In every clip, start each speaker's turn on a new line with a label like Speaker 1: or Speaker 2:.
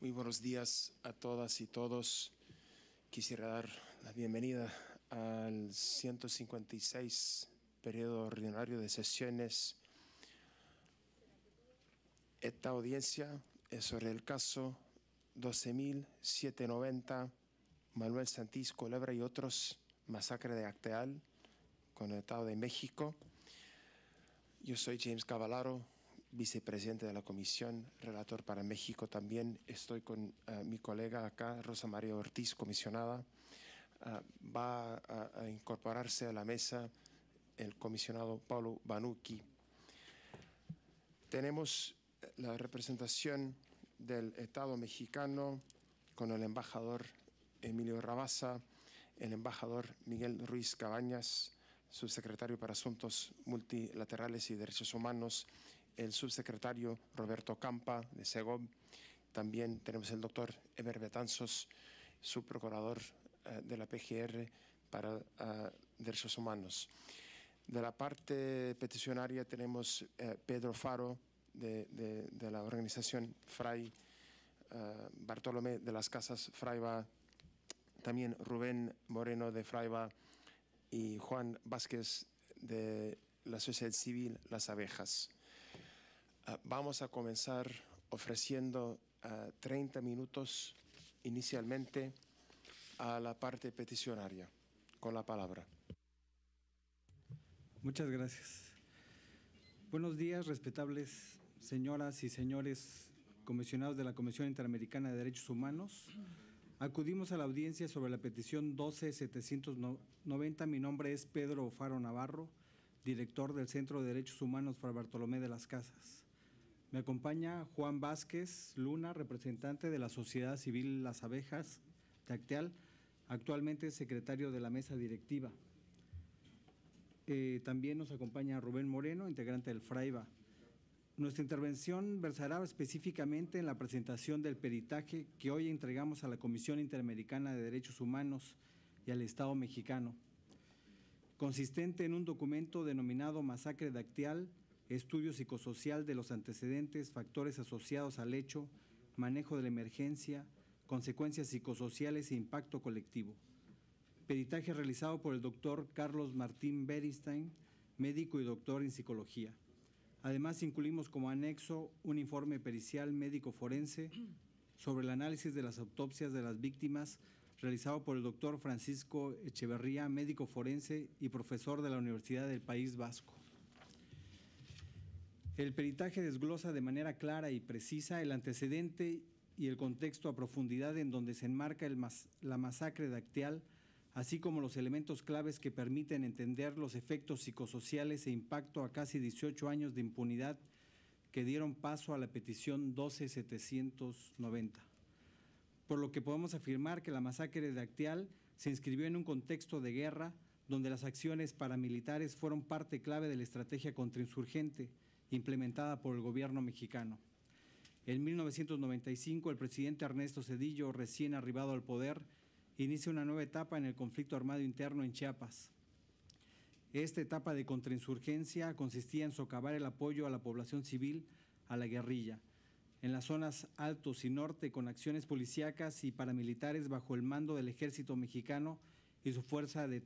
Speaker 1: Muy buenos días a todas y todos. Quisiera dar la bienvenida al 156 periodo ordinario de sesiones. Esta audiencia es sobre el caso 12.790, Manuel Santís, Culebra y otros, masacre de Acteal, con el Estado de México. Yo soy James Cavalaro, vicepresidente de la Comisión, relator para México también. Estoy con eh, mi colega acá, Rosa María Ortiz, comisionada. Ah, va a, incorporarse a la mesa el comisionado Paulo banuki Tenemos eh, la representación del Estado mexicano con el embajador Emilio Rabasa, el embajador Miguel Ruiz Cabañas, subsecretario para Asuntos Multilaterales y Derechos Humanos, el subsecretario Roberto Campa de SEGOB, también tenemos el doctor Eber Betanzos, subprocurador eh, de la PGR para eh, Derechos Humanos. De la parte peticionaria tenemos eh, Pedro Faro, de, la organización Fray Bartolomé de las Casas Frayba, también Rubén Moreno de Frayba y Juan Vázquez de la Sociedad Civil Las Abejas. Ah, vamos a comenzar ofreciendo 30 ah, minutos inicialmente a la parte peticionaria con la palabra.
Speaker 2: Muchas gracias. Buenos días, respetables señoras y señores comisionados de la Comisión Interamericana de Derechos Humanos. Acudimos a la audiencia sobre la petición 12790. Mi nombre es Pedro Faro Navarro, director del Centro de Derechos Humanos para Bartolomé de las Casas. Me acompaña Juan Vázquez Luna, representante de la Sociedad Civil Las Abejas Dactial, actualmente secretario de la mesa directiva. Eh, también nos acompaña Rubén Moreno, integrante del FRAIBA. Nuestra intervención versará específicamente en la presentación del peritaje que hoy entregamos a la Comisión Interamericana de Derechos Humanos y al Estado mexicano, consistente en un documento denominado Masacre Dactial, estudio psicosocial de los antecedentes, factores asociados al hecho, manejo de la emergencia, consecuencias psicosociales e impacto colectivo. Peritaje realizado por el doctor Carlos Martín Beristein, médico y doctor en psicología. Además, incluimos como anexo un informe pericial médico forense sobre el análisis de las autopsias de las víctimas realizado por el doctor Francisco Echeverría, médico forense y profesor de la Universidad del País Vasco. El peritaje desglosa de manera clara y precisa el antecedente y el contexto a profundidad en donde se enmarca la masacre de dactial, así como los elementos claves que permiten entender los efectos psicosociales e impacto a casi 18 años de impunidad que dieron paso a la petición 12790. Por lo que podemos afirmar que la masacre de dactial se inscribió en un contexto de guerra donde las acciones paramilitares fueron parte clave de la estrategia contrainsurgente implementada por el gobierno mexicano. En 1995, el presidente Ernesto Cedillo, recién arribado al poder, inicia una nueva etapa en el conflicto armado interno en Chiapas. Esta etapa de contrainsurgencia consistía en socavar el apoyo a la población civil a la guerrilla, en las zonas altos y norte con acciones policíacas y paramilitares bajo el mando del ejército mexicano y su fuerza de,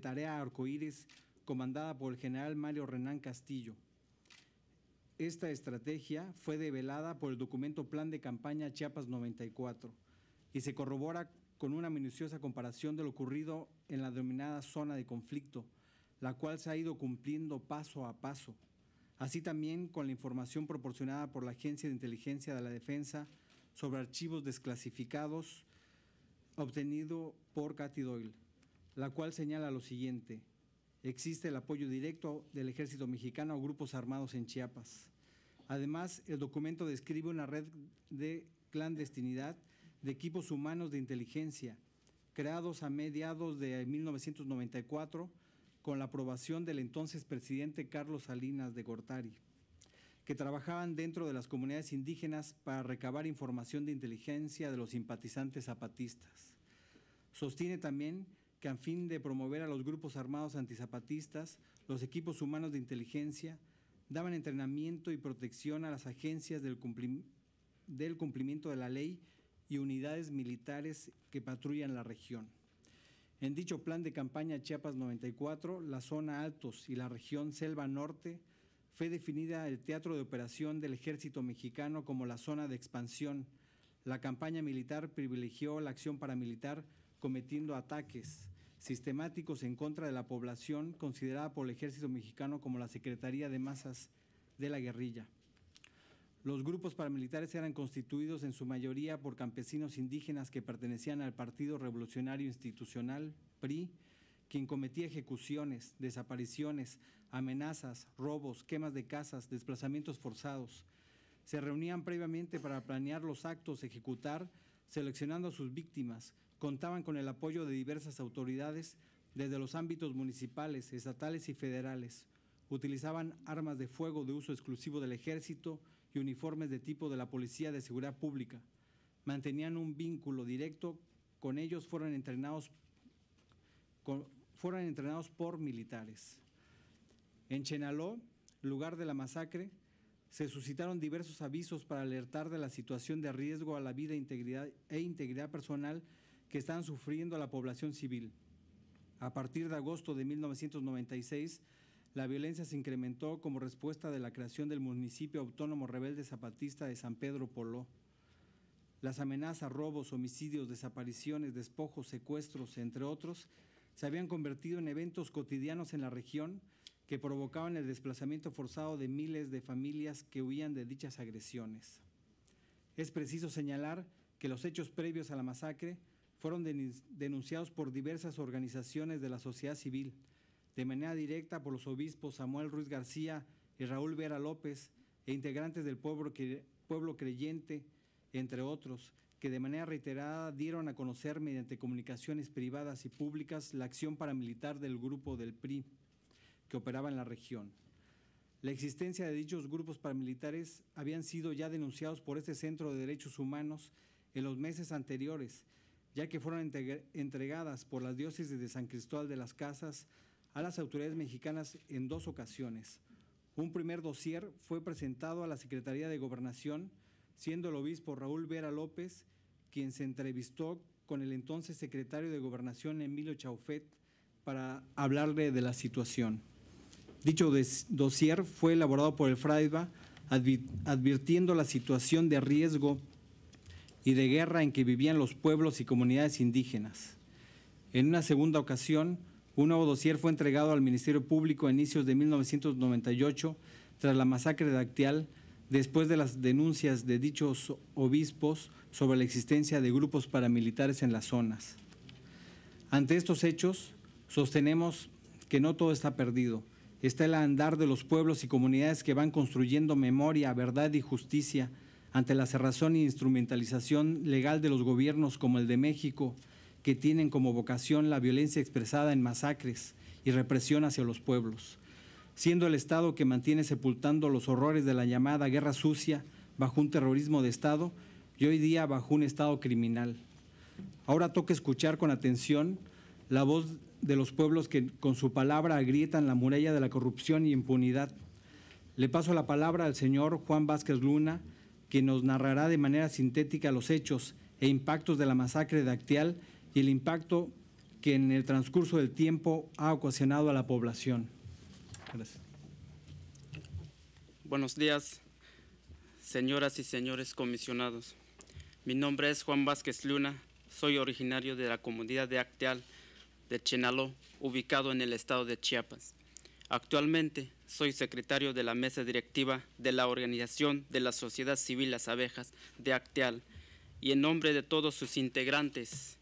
Speaker 2: tarea arcoíris comandada por el general Mario Renán Castillo. Esta estrategia fue develada por el documento Plan de Campaña Chiapas 94 y se corrobora con una minuciosa comparación de lo ocurrido en la denominada zona de conflicto, la cual se ha ido cumpliendo paso a paso, así también con la información proporcionada por la Agencia de Inteligencia de la Defensa sobre archivos desclasificados obtenido por Cathy Doyle, la cual señala lo siguiente. Existe el apoyo directo del ejército mexicano a grupos armados en Chiapas. Además, el documento describe una red de clandestinidad de equipos humanos de inteligencia creados a mediados de 1994 con la aprobación del entonces presidente Carlos Salinas de Gortari, que trabajaban dentro de las comunidades indígenas para recabar información de inteligencia de los simpatizantes zapatistas. Sostiene también que a fin de promover a los grupos armados antizapatistas, los equipos humanos de inteligencia daban entrenamiento y protección a las agencias del, cumplimiento de la ley y unidades militares que patrullan la región. En dicho plan de campaña Chiapas 94, la zona Altos y la región Selva Norte fue definida el teatro de operación del ejército mexicano como la zona de expansión. La campaña militar privilegió la acción paramilitar cometiendo ataques, sistemáticos en contra de la población considerada por el ejército mexicano como la Secretaría de Masas de la Guerrilla. Los grupos paramilitares eran constituidos en su mayoría por campesinos indígenas que pertenecían al Partido Revolucionario Institucional, PRI, quien cometía ejecuciones, desapariciones, amenazas, robos, quemas de casas, desplazamientos forzados. Se reunían previamente para planear los actos, ejecutar, seleccionando a sus víctimas, contaban con el apoyo de diversas autoridades desde los ámbitos municipales, estatales y federales. Utilizaban armas de fuego de uso exclusivo del ejército y uniformes de tipo de la Policía de Seguridad Pública. Mantenían un vínculo directo con ellos, fueron entrenados, fueron entrenados por militares. En Chenaló, lugar de la masacre, se suscitaron diversos avisos para alertar de la situación de riesgo a la vida integridad, e integridad personal que están sufriendo la población civil. A partir de agosto de 1996, la violencia se incrementó como respuesta de la creación del municipio autónomo rebelde zapatista de San Pedro Poló. Las amenazas, robos, homicidios, desapariciones, despojos, secuestros, entre otros, se habían convertido en eventos cotidianos en la región que provocaban el desplazamiento forzado de miles de familias que huían de dichas agresiones. Es preciso señalar que los hechos previos a la masacre fueron denunciados por diversas organizaciones de la sociedad civil, de manera directa por los obispos Samuel Ruiz García y Raúl Vera López, e integrantes del pueblo, creyente, entre otros, que de manera reiterada dieron a conocer mediante comunicaciones privadas y públicas la acción paramilitar del grupo del PRI que operaba en la región. La existencia de dichos grupos paramilitares habían sido ya denunciados por este Centro de Derechos Humanos en los meses anteriores ya que fueron entregadas por las diócesis de San Cristóbal de las Casas a las autoridades mexicanas en dos ocasiones. Un primer dossier fue presentado a la Secretaría de Gobernación, siendo el obispo Raúl Vera López quien se entrevistó con el entonces secretario de Gobernación Emilio Chaufet para hablarle de la situación. Dicho dossier fue elaborado por el FRAIBA advirtiendo la situación de riesgo y de guerra en que vivían los pueblos y comunidades indígenas. En una segunda ocasión, un nuevo dossier fue entregado al Ministerio Público a inicios de 1998 tras la masacre de Actial, después de las denuncias de dichos obispos sobre la existencia de grupos paramilitares en las zonas. Ante estos hechos, sostenemos que no todo está perdido. Está el andar de los pueblos y comunidades que van construyendo memoria, verdad y justicia ante la cerrazón e instrumentalización legal de los gobiernos como el de México, que tienen como vocación la violencia expresada en masacres y represión hacia los pueblos, siendo el Estado que mantiene sepultando los horrores de la llamada guerra sucia bajo un terrorismo de Estado y hoy día bajo un Estado criminal. Ahora toca escuchar con atención la voz de los pueblos que con su palabra agrietan la muralla de la corrupción y impunidad. Le paso la palabra al señor Juan Vázquez Luna, que nos narrará de manera sintética los hechos e impactos de la masacre de Acteal y el impacto que en el transcurso del tiempo ha ocasionado a la población. Gracias.
Speaker 3: Buenos días, señoras y señores comisionados. Mi nombre es Juan Vázquez Luna, soy originario de la comunidad de Acteal de Chenaló, ubicado en el estado de Chiapas. Actualmente soy secretario de la mesa directiva de la organización de la sociedad civil Las Abejas de Acteal y en nombre de todos sus integrantes,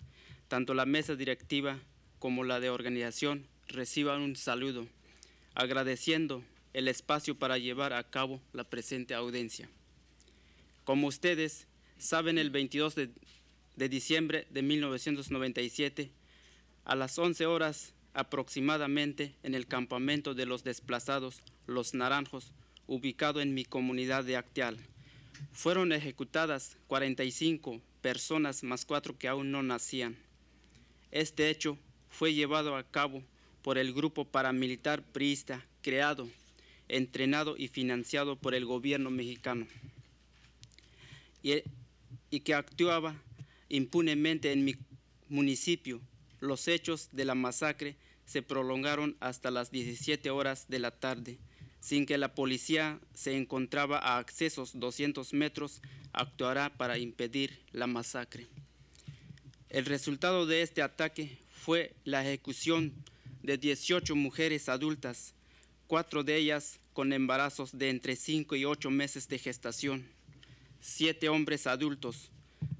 Speaker 3: tanto la mesa directiva como la de organización reciban un saludo, agradeciendo el espacio para llevar a cabo la presente audiencia. Como ustedes saben, el 22 de, diciembre de 1997, a las 11 horas aproximadamente en el campamento de los desplazados Los Naranjos, ubicado en mi comunidad de Actial. Fueron ejecutadas 45 personas más cuatro que aún no nacían. Este hecho fue llevado a cabo por el grupo paramilitar priista creado, entrenado y financiado por el gobierno mexicano y, e, y que actuaba impunemente en mi municipio los hechos de la masacre se prolongaron hasta las 17 horas de la tarde, sin que la policía se encontraba a accesos 200 metros, actuará para impedir la masacre. El resultado de este ataque fue la ejecución de 18 mujeres adultas, cuatro de ellas con embarazos de entre 5 y 8 meses de gestación, siete hombres adultos,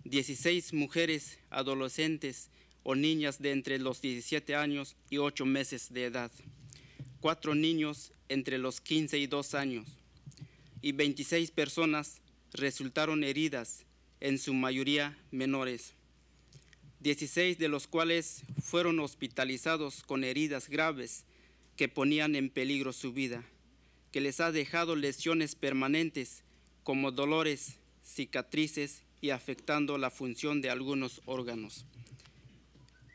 Speaker 3: 16 mujeres adolescentes o niñas de entre los 17 años y 8 meses de edad, cuatro niños entre los 15 y 2 años y 26 personas resultaron heridas, en su mayoría menores, 16 de los cuales fueron hospitalizados con heridas graves que ponían en peligro su vida, que les ha dejado lesiones permanentes como dolores, cicatrices y afectando la función de algunos órganos.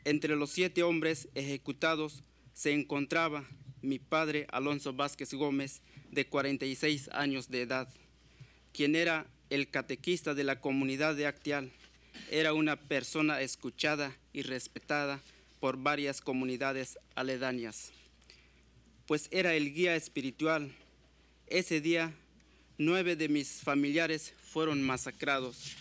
Speaker 3: Entre los siete hombres ejecutados se encontraba mi padre Alonso Vázquez Gómez, de 46 años de edad, quien era el catequista de la comunidad de Actial. Era una persona escuchada y respetada por varias comunidades aledañas, pues era el guía espiritual. Ese día, nueve de mis familiares fueron masacrados.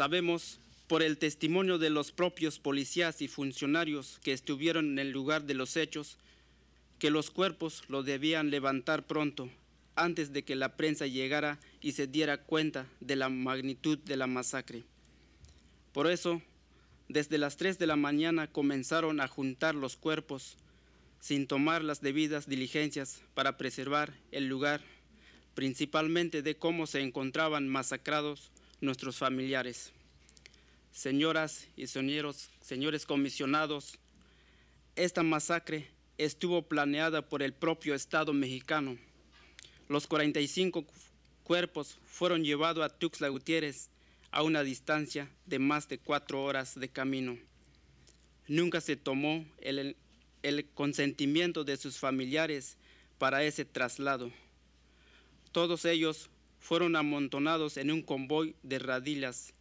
Speaker 3: Sabemos por el testimonio de los propios policías y funcionarios que estuvieron en el lugar de los hechos que los cuerpos los debían levantar pronto, antes de que la prensa llegara y se diera cuenta de la magnitud de la masacre. Por eso, desde las 3 de la mañana comenzaron a juntar los cuerpos, sin tomar las debidas diligencias para preservar el lugar, principalmente de cómo se encontraban masacrados nuestros familiares. Señoras y señores, señores comisionados, esta masacre estuvo planeada por el propio Estado mexicano. Los 45 cuerpos fueron llevados a Tuxtla Gutiérrez a una distancia de más de cuatro horas de camino. Nunca se tomó el, el consentimiento de sus familiares para ese traslado. Todos ellos fueron amontonados en un convoy de radilas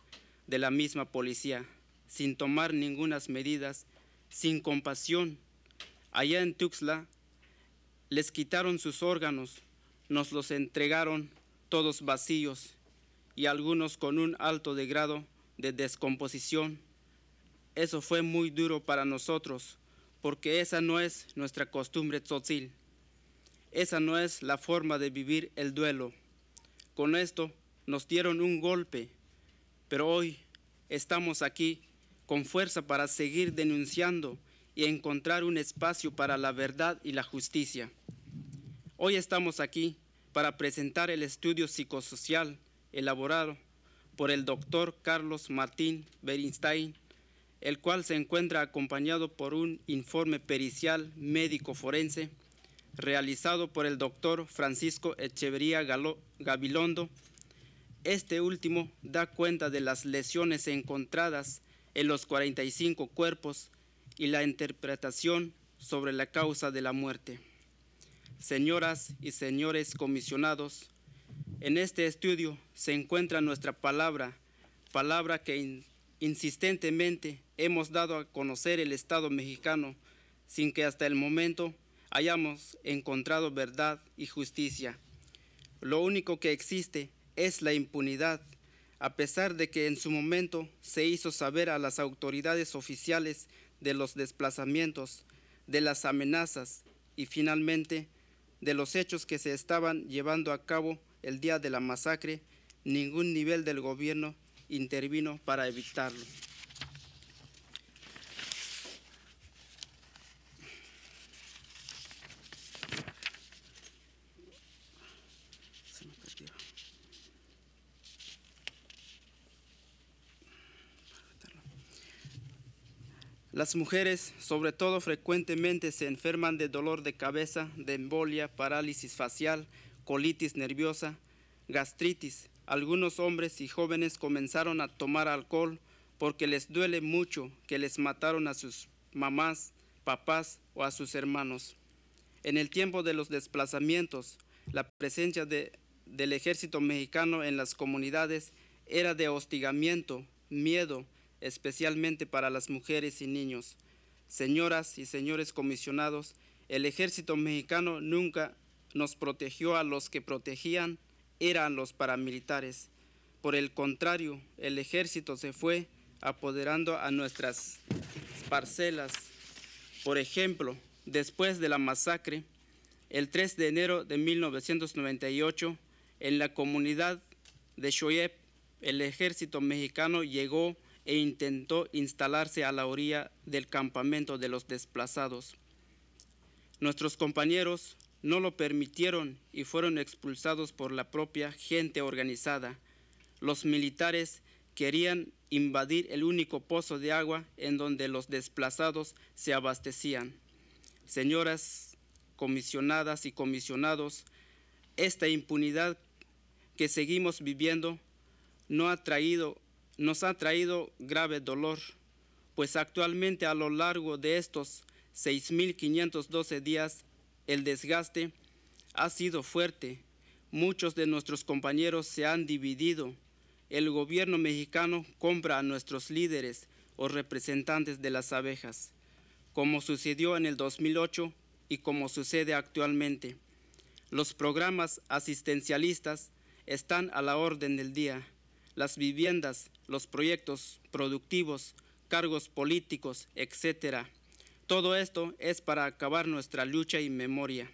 Speaker 3: de la misma policía, sin tomar ninguna medidas, sin compasión. Allá en Tuxtla les quitaron sus órganos, nos los entregaron todos vacíos y algunos con un alto grado de descomposición. Eso fue muy duro para nosotros, porque esa no es nuestra costumbre tzotzil. Esa no es la forma de vivir el duelo. Con esto nos dieron un golpe, pero hoy estamos aquí con fuerza para seguir denunciando y encontrar un espacio para la verdad y la justicia. Hoy estamos aquí para presentar el estudio psicosocial elaborado por el doctor Carlos Martín Berinstein, el cual se encuentra acompañado por un informe pericial médico forense realizado por el doctor Francisco Echeverría Galo, Gabilondo. Este último da cuenta de las lesiones encontradas en los 45 cuerpos y la interpretación sobre la causa de la muerte. Señoras y señores comisionados, en este estudio se encuentra nuestra palabra, palabra que insistentemente hemos dado a conocer el Estado mexicano sin que hasta el momento hayamos encontrado verdad y justicia. Lo único que existe es la impunidad, a pesar de que en su momento se hizo saber a las autoridades oficiales de los desplazamientos, de las amenazas y finalmente de los hechos que se estaban llevando a cabo el día de la masacre, ningún nivel del gobierno intervino para evitarlo. Las mujeres, sobre todo, frecuentemente se enferman de dolor de cabeza, de embolia, parálisis facial, colitis nerviosa, gastritis. Algunos hombres y jóvenes comenzaron a tomar alcohol porque les duele mucho que les mataron a sus mamás, papás o a sus hermanos. En el tiempo de los desplazamientos, la presencia del ejército mexicano en las comunidades era de hostigamiento, miedo, especialmente para las mujeres y niños. Señoras y señores comisionados, el ejército mexicano nunca nos protegió a los que protegían eran los paramilitares. Por el contrario, el ejército se fue apoderando a nuestras parcelas. Por ejemplo, después de la masacre, el 3 de enero de 1998, en la comunidad de Choyep... el ejército mexicano llegó e intentó instalarse a la orilla del campamento de los desplazados. Nuestros compañeros no lo permitieron y fueron expulsados por la propia gente organizada. Los militares querían invadir el único pozo de agua en donde los desplazados se abastecían. Señoras, comisionadas y comisionados, esta impunidad que seguimos viviendo no ha traído nos ha traído grave dolor, pues actualmente a lo largo de estos 6.512 días el desgaste ha sido fuerte. Muchos de nuestros compañeros se han dividido. El gobierno mexicano compra a nuestros líderes o representantes de las abejas, como sucedió en el 2008 y como sucede actualmente. Los programas asistencialistas están a la orden del día las viviendas, los proyectos productivos, cargos políticos, etc. Todo esto es para acabar nuestra lucha y memoria.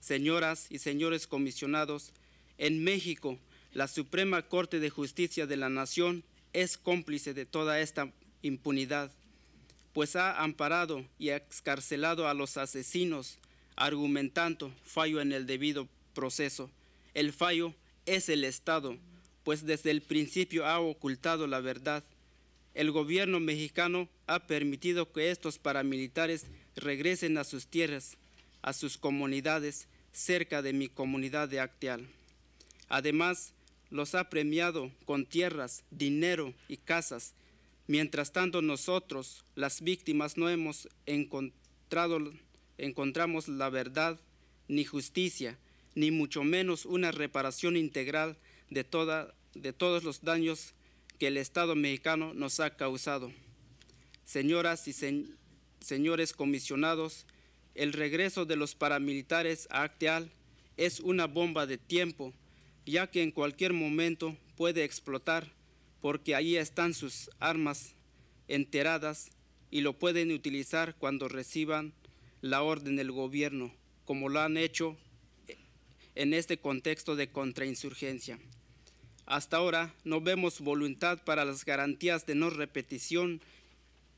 Speaker 3: Señoras y señores comisionados, en México, la Suprema Corte de Justicia de la Nación es cómplice de toda esta impunidad, pues ha amparado y excarcelado a los asesinos, argumentando fallo en el debido proceso. El fallo es el Estado pues desde el principio ha ocultado la verdad. El gobierno mexicano ha permitido que estos paramilitares regresen a sus tierras, a sus comunidades, cerca de mi comunidad de Acteal. Además, los ha premiado con tierras, dinero y casas. Mientras tanto, nosotros, las víctimas, no hemos encontrado, encontramos la verdad, ni justicia, ni mucho menos una reparación integral de toda de todos los daños que el Estado mexicano nos ha causado. Señoras y señores comisionados, el regreso de los paramilitares a Acteal es una bomba de tiempo, ya que en cualquier momento puede explotar, porque allí están sus armas enteradas y lo pueden utilizar cuando reciban la orden del gobierno, como lo han hecho en este contexto de contrainsurgencia. Hasta ahora no vemos voluntad para las garantías de no repetición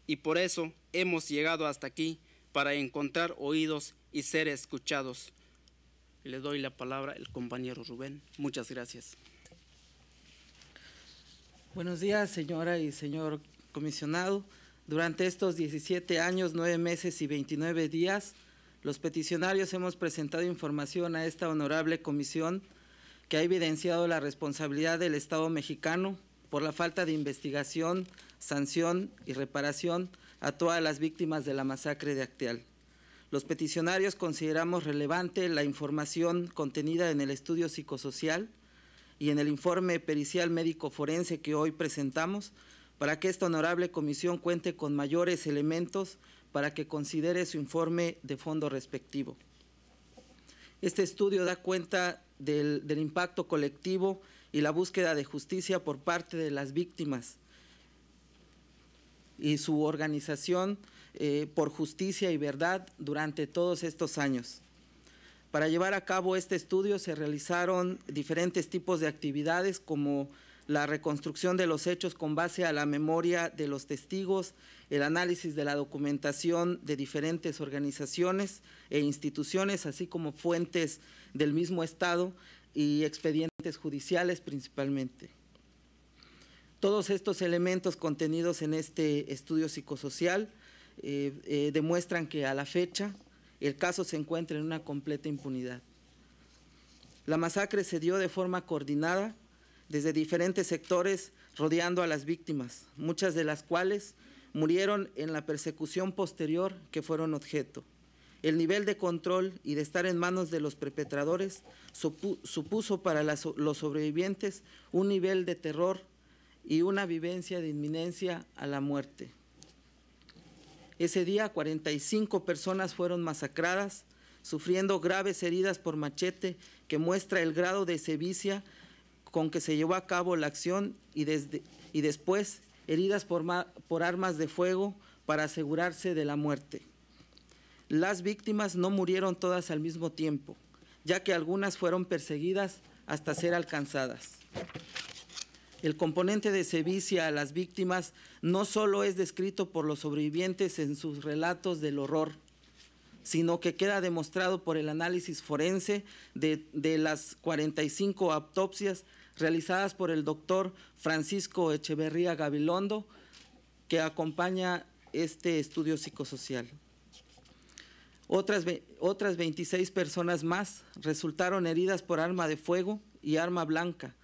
Speaker 3: y por eso hemos llegado hasta aquí para encontrar oídos y ser escuchados. Le doy la palabra al compañero Rubén. Muchas gracias.
Speaker 4: Buenos días, señora y señor comisionado. Durante estos 17 años, 9 meses y 29 días, los peticionarios hemos presentado información a esta honorable comisión que ha evidenciado la responsabilidad del Estado mexicano por la falta de investigación, sanción y reparación a todas las víctimas de la masacre de Acteal. Los peticionarios consideramos relevante la información contenida en el estudio psicosocial y en el informe pericial médico forense que hoy presentamos para que esta honorable comisión cuente con mayores elementos para que considere su informe de fondo respectivo. Este estudio da cuenta del, impacto colectivo y la búsqueda de justicia por parte de las víctimas y su organización eh, por justicia y verdad durante todos estos años. Para llevar a cabo este estudio se realizaron diferentes tipos de actividades como la reconstrucción de los hechos con base a la memoria de los testigos, el análisis de la documentación de diferentes organizaciones e instituciones, así como fuentes del mismo Estado y expedientes judiciales principalmente. Todos estos elementos contenidos en este estudio psicosocial eh, eh, demuestran que a la fecha el caso se encuentra en una completa impunidad. La masacre se dio de forma coordinada desde diferentes sectores rodeando a las víctimas, muchas de las cuales murieron en la persecución posterior que fueron objeto. El nivel de control y de estar en manos de los perpetradores supuso para los sobrevivientes un nivel de terror y una vivencia de inminencia a la muerte. Ese día 45 personas fueron masacradas, sufriendo graves heridas por machete que muestra el grado de sevicia con que se llevó a cabo la acción y, desde, y después heridas por, por armas de fuego para asegurarse de la muerte. Las víctimas no murieron todas al mismo tiempo, ya que algunas fueron perseguidas hasta ser alcanzadas. El componente de sevicia a las víctimas no solo es descrito por los sobrevivientes en sus relatos del horror, sino que queda demostrado por el análisis forense de, de las 45 autopsias realizadas por el doctor Francisco Echeverría Gabilondo, que acompaña este estudio psicosocial. Otras, otras 26 personas más resultaron heridas por arma de fuego y arma blanca,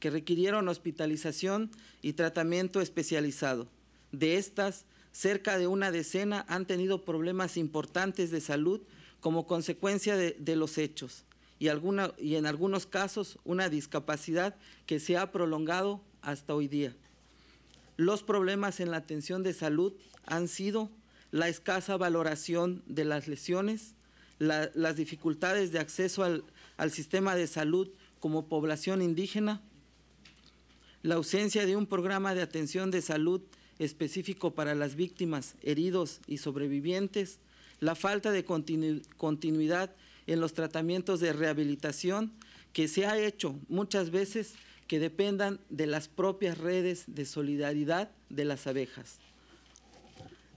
Speaker 4: que requirieron hospitalización y tratamiento especializado. De estas, cerca de una decena han tenido problemas importantes de salud como consecuencia de los hechos y, alguna, y en algunos casos una discapacidad que se ha prolongado hasta hoy día. Los problemas en la atención de salud han sido la escasa valoración de las lesiones, las dificultades de acceso al, sistema de salud como población indígena, la ausencia de un programa de atención de salud específico para las víctimas, heridos y sobrevivientes, la falta de continuidad en los tratamientos de rehabilitación que se ha hecho muchas veces que dependan de las propias redes de solidaridad de las abejas.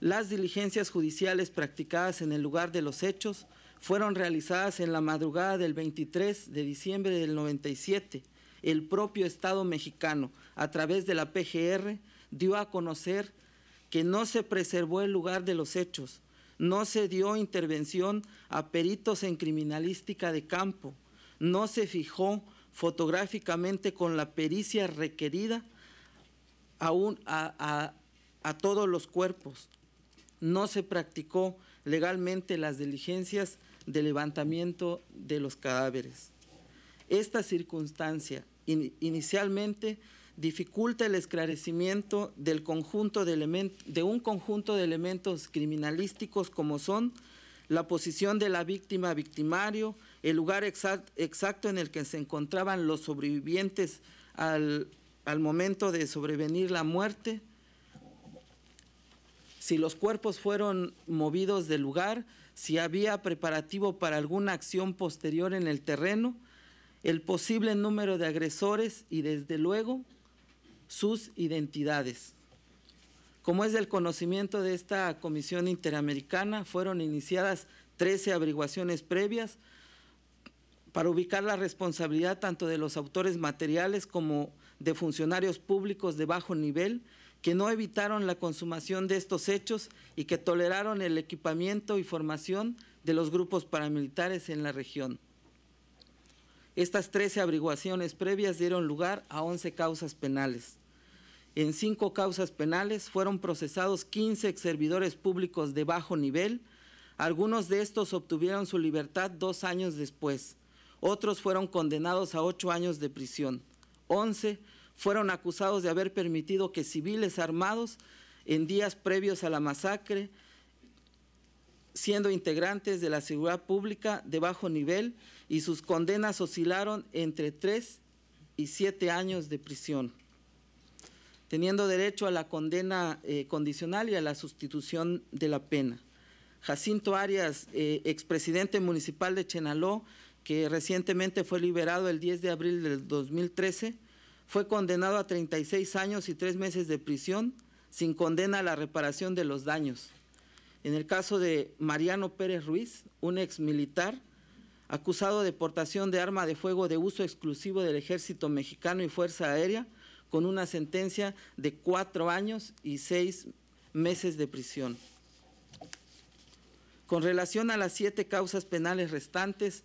Speaker 4: Las diligencias judiciales practicadas en el lugar de los hechos fueron realizadas en la madrugada del 23 de diciembre del 97. El propio Estado mexicano, a través de la PGR, dio a conocer que no se preservó el lugar de los hechos, no se dio intervención a peritos en criminalística de campo, no se fijó fotográficamente con la pericia requerida a, a, todos los cuerpos, no se practicó legalmente las diligencias de levantamiento de los cadáveres. Esta circunstancia inicialmente dificulta el esclarecimiento del conjunto de, un conjunto de elementos criminalísticos como son la posición de la víctima victimario, el lugar exacto en el que se encontraban los sobrevivientes al momento de sobrevenir la muerte, si los cuerpos fueron movidos del lugar, si había preparativo para alguna acción posterior en el terreno, el posible número de agresores y desde luego sus identidades. Como es del conocimiento de esta Comisión Interamericana, fueron iniciadas 13 averiguaciones previas para ubicar la responsabilidad tanto de los autores materiales como de funcionarios públicos de bajo nivel que no evitaron la consumación de estos hechos y que toleraron el equipamiento y formación de los grupos paramilitares en la región. Estas 13 averiguaciones previas dieron lugar a 11 causas penales. En cinco causas penales fueron procesados 15 servidores públicos de bajo nivel. Algunos de estos obtuvieron su libertad dos años después. Otros fueron condenados a ocho años de prisión. 11 fueron acusados de haber permitido que civiles armados en días previos a la masacre, siendo integrantes de la seguridad pública de bajo nivel, y sus condenas oscilaron entre tres y siete años de prisión, teniendo derecho a la condena eh, condicional y a la sustitución de la pena. Jacinto Arias, eh, expresidente municipal de Chenaló, que recientemente fue liberado el 10 de abril del 2013, fue condenado a 36 años y tres meses de prisión sin condena a la reparación de los daños. En el caso de Mariano Pérez Ruiz, un ex militar acusado de portación de arma de fuego de uso exclusivo del Ejército Mexicano y Fuerza Aérea, con una sentencia de cuatro años y seis meses de prisión. Con relación a las siete causas penales restantes,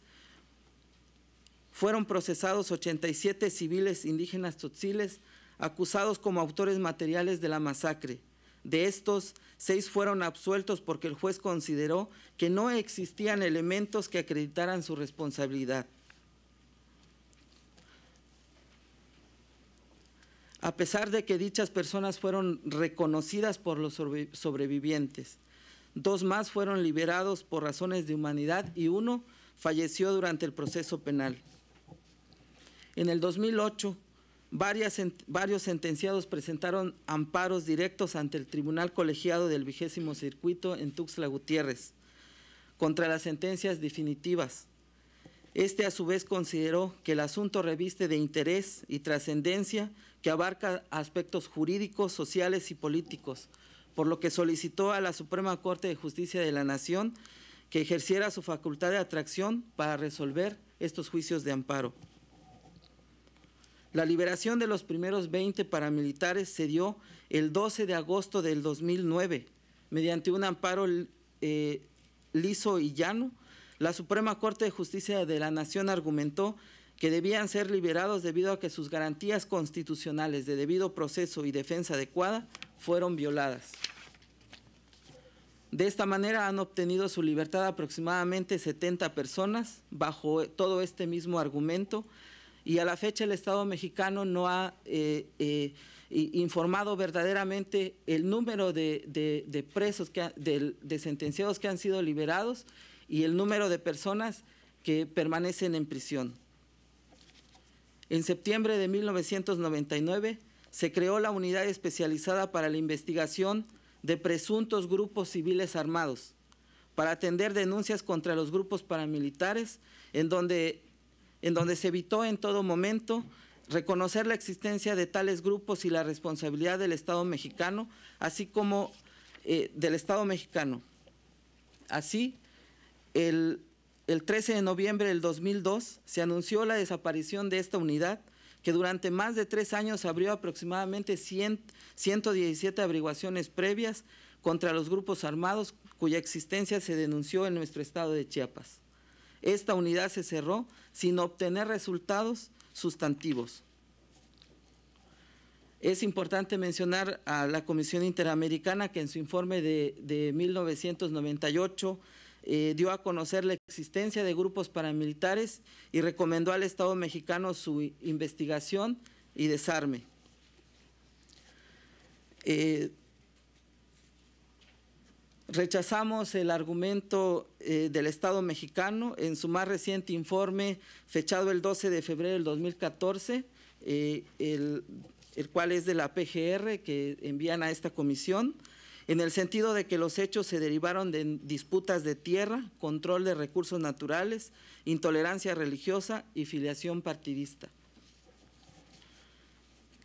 Speaker 4: fueron procesados 87 civiles indígenas tzotziles acusados como autores materiales de la masacre. De estos, seis fueron absueltos porque el juez consideró que no existían elementos que acreditaran su responsabilidad. A pesar de que dichas personas fueron reconocidas por los sobrevivientes, dos más fueron liberados por razones de humanidad y uno falleció durante el proceso penal. En el 2008, varios sentenciados presentaron amparos directos ante el Tribunal Colegiado del Vigésimo Circuito en Tuxtla Gutiérrez contra las sentencias definitivas. Este a su vez consideró que el asunto reviste de interés y trascendencia que abarca aspectos jurídicos, sociales y políticos, por lo que solicitó a la Suprema Corte de Justicia de la Nación que ejerciera su facultad de atracción para resolver estos juicios de amparo. La liberación de los primeros 20 paramilitares se dio el 12 de agosto del 2009 mediante un amparo eh, liso y llano. La Suprema Corte de Justicia de la Nación argumentó que debían ser liberados debido a que sus garantías constitucionales de debido proceso y defensa adecuada fueron violadas. De esta manera han obtenido su libertad aproximadamente 70 personas bajo todo este mismo argumento y a la fecha el Estado mexicano no ha eh, eh, informado verdaderamente el número de, presos, de, sentenciados que han sido liberados y el número de personas que permanecen en prisión. En septiembre de 1999 se creó la unidad especializada para la investigación de presuntos grupos civiles armados, para atender denuncias contra los grupos paramilitares, en donde en donde se evitó en todo momento reconocer la existencia de tales grupos y la responsabilidad del Estado mexicano, así como eh, del Estado mexicano. Así, el, 13 de noviembre del 2002 se anunció la desaparición de esta unidad que durante más de tres años abrió aproximadamente 117 averiguaciones previas contra los grupos armados cuya existencia se denunció en nuestro estado de Chiapas. Esta unidad se cerró sin obtener resultados sustantivos. Es importante mencionar a la Comisión Interamericana que en su informe de, 1998 eh, dio a conocer la existencia de grupos paramilitares y recomendó al Estado mexicano su investigación y desarme. Eh, Rechazamos el argumento eh, del Estado mexicano en su más reciente informe fechado el 12 de febrero del 2014, eh, el, el, cual es de la PGR que envían a esta comisión, en el sentido de que los hechos se derivaron de disputas de tierra, control de recursos naturales, intolerancia religiosa y filiación partidista.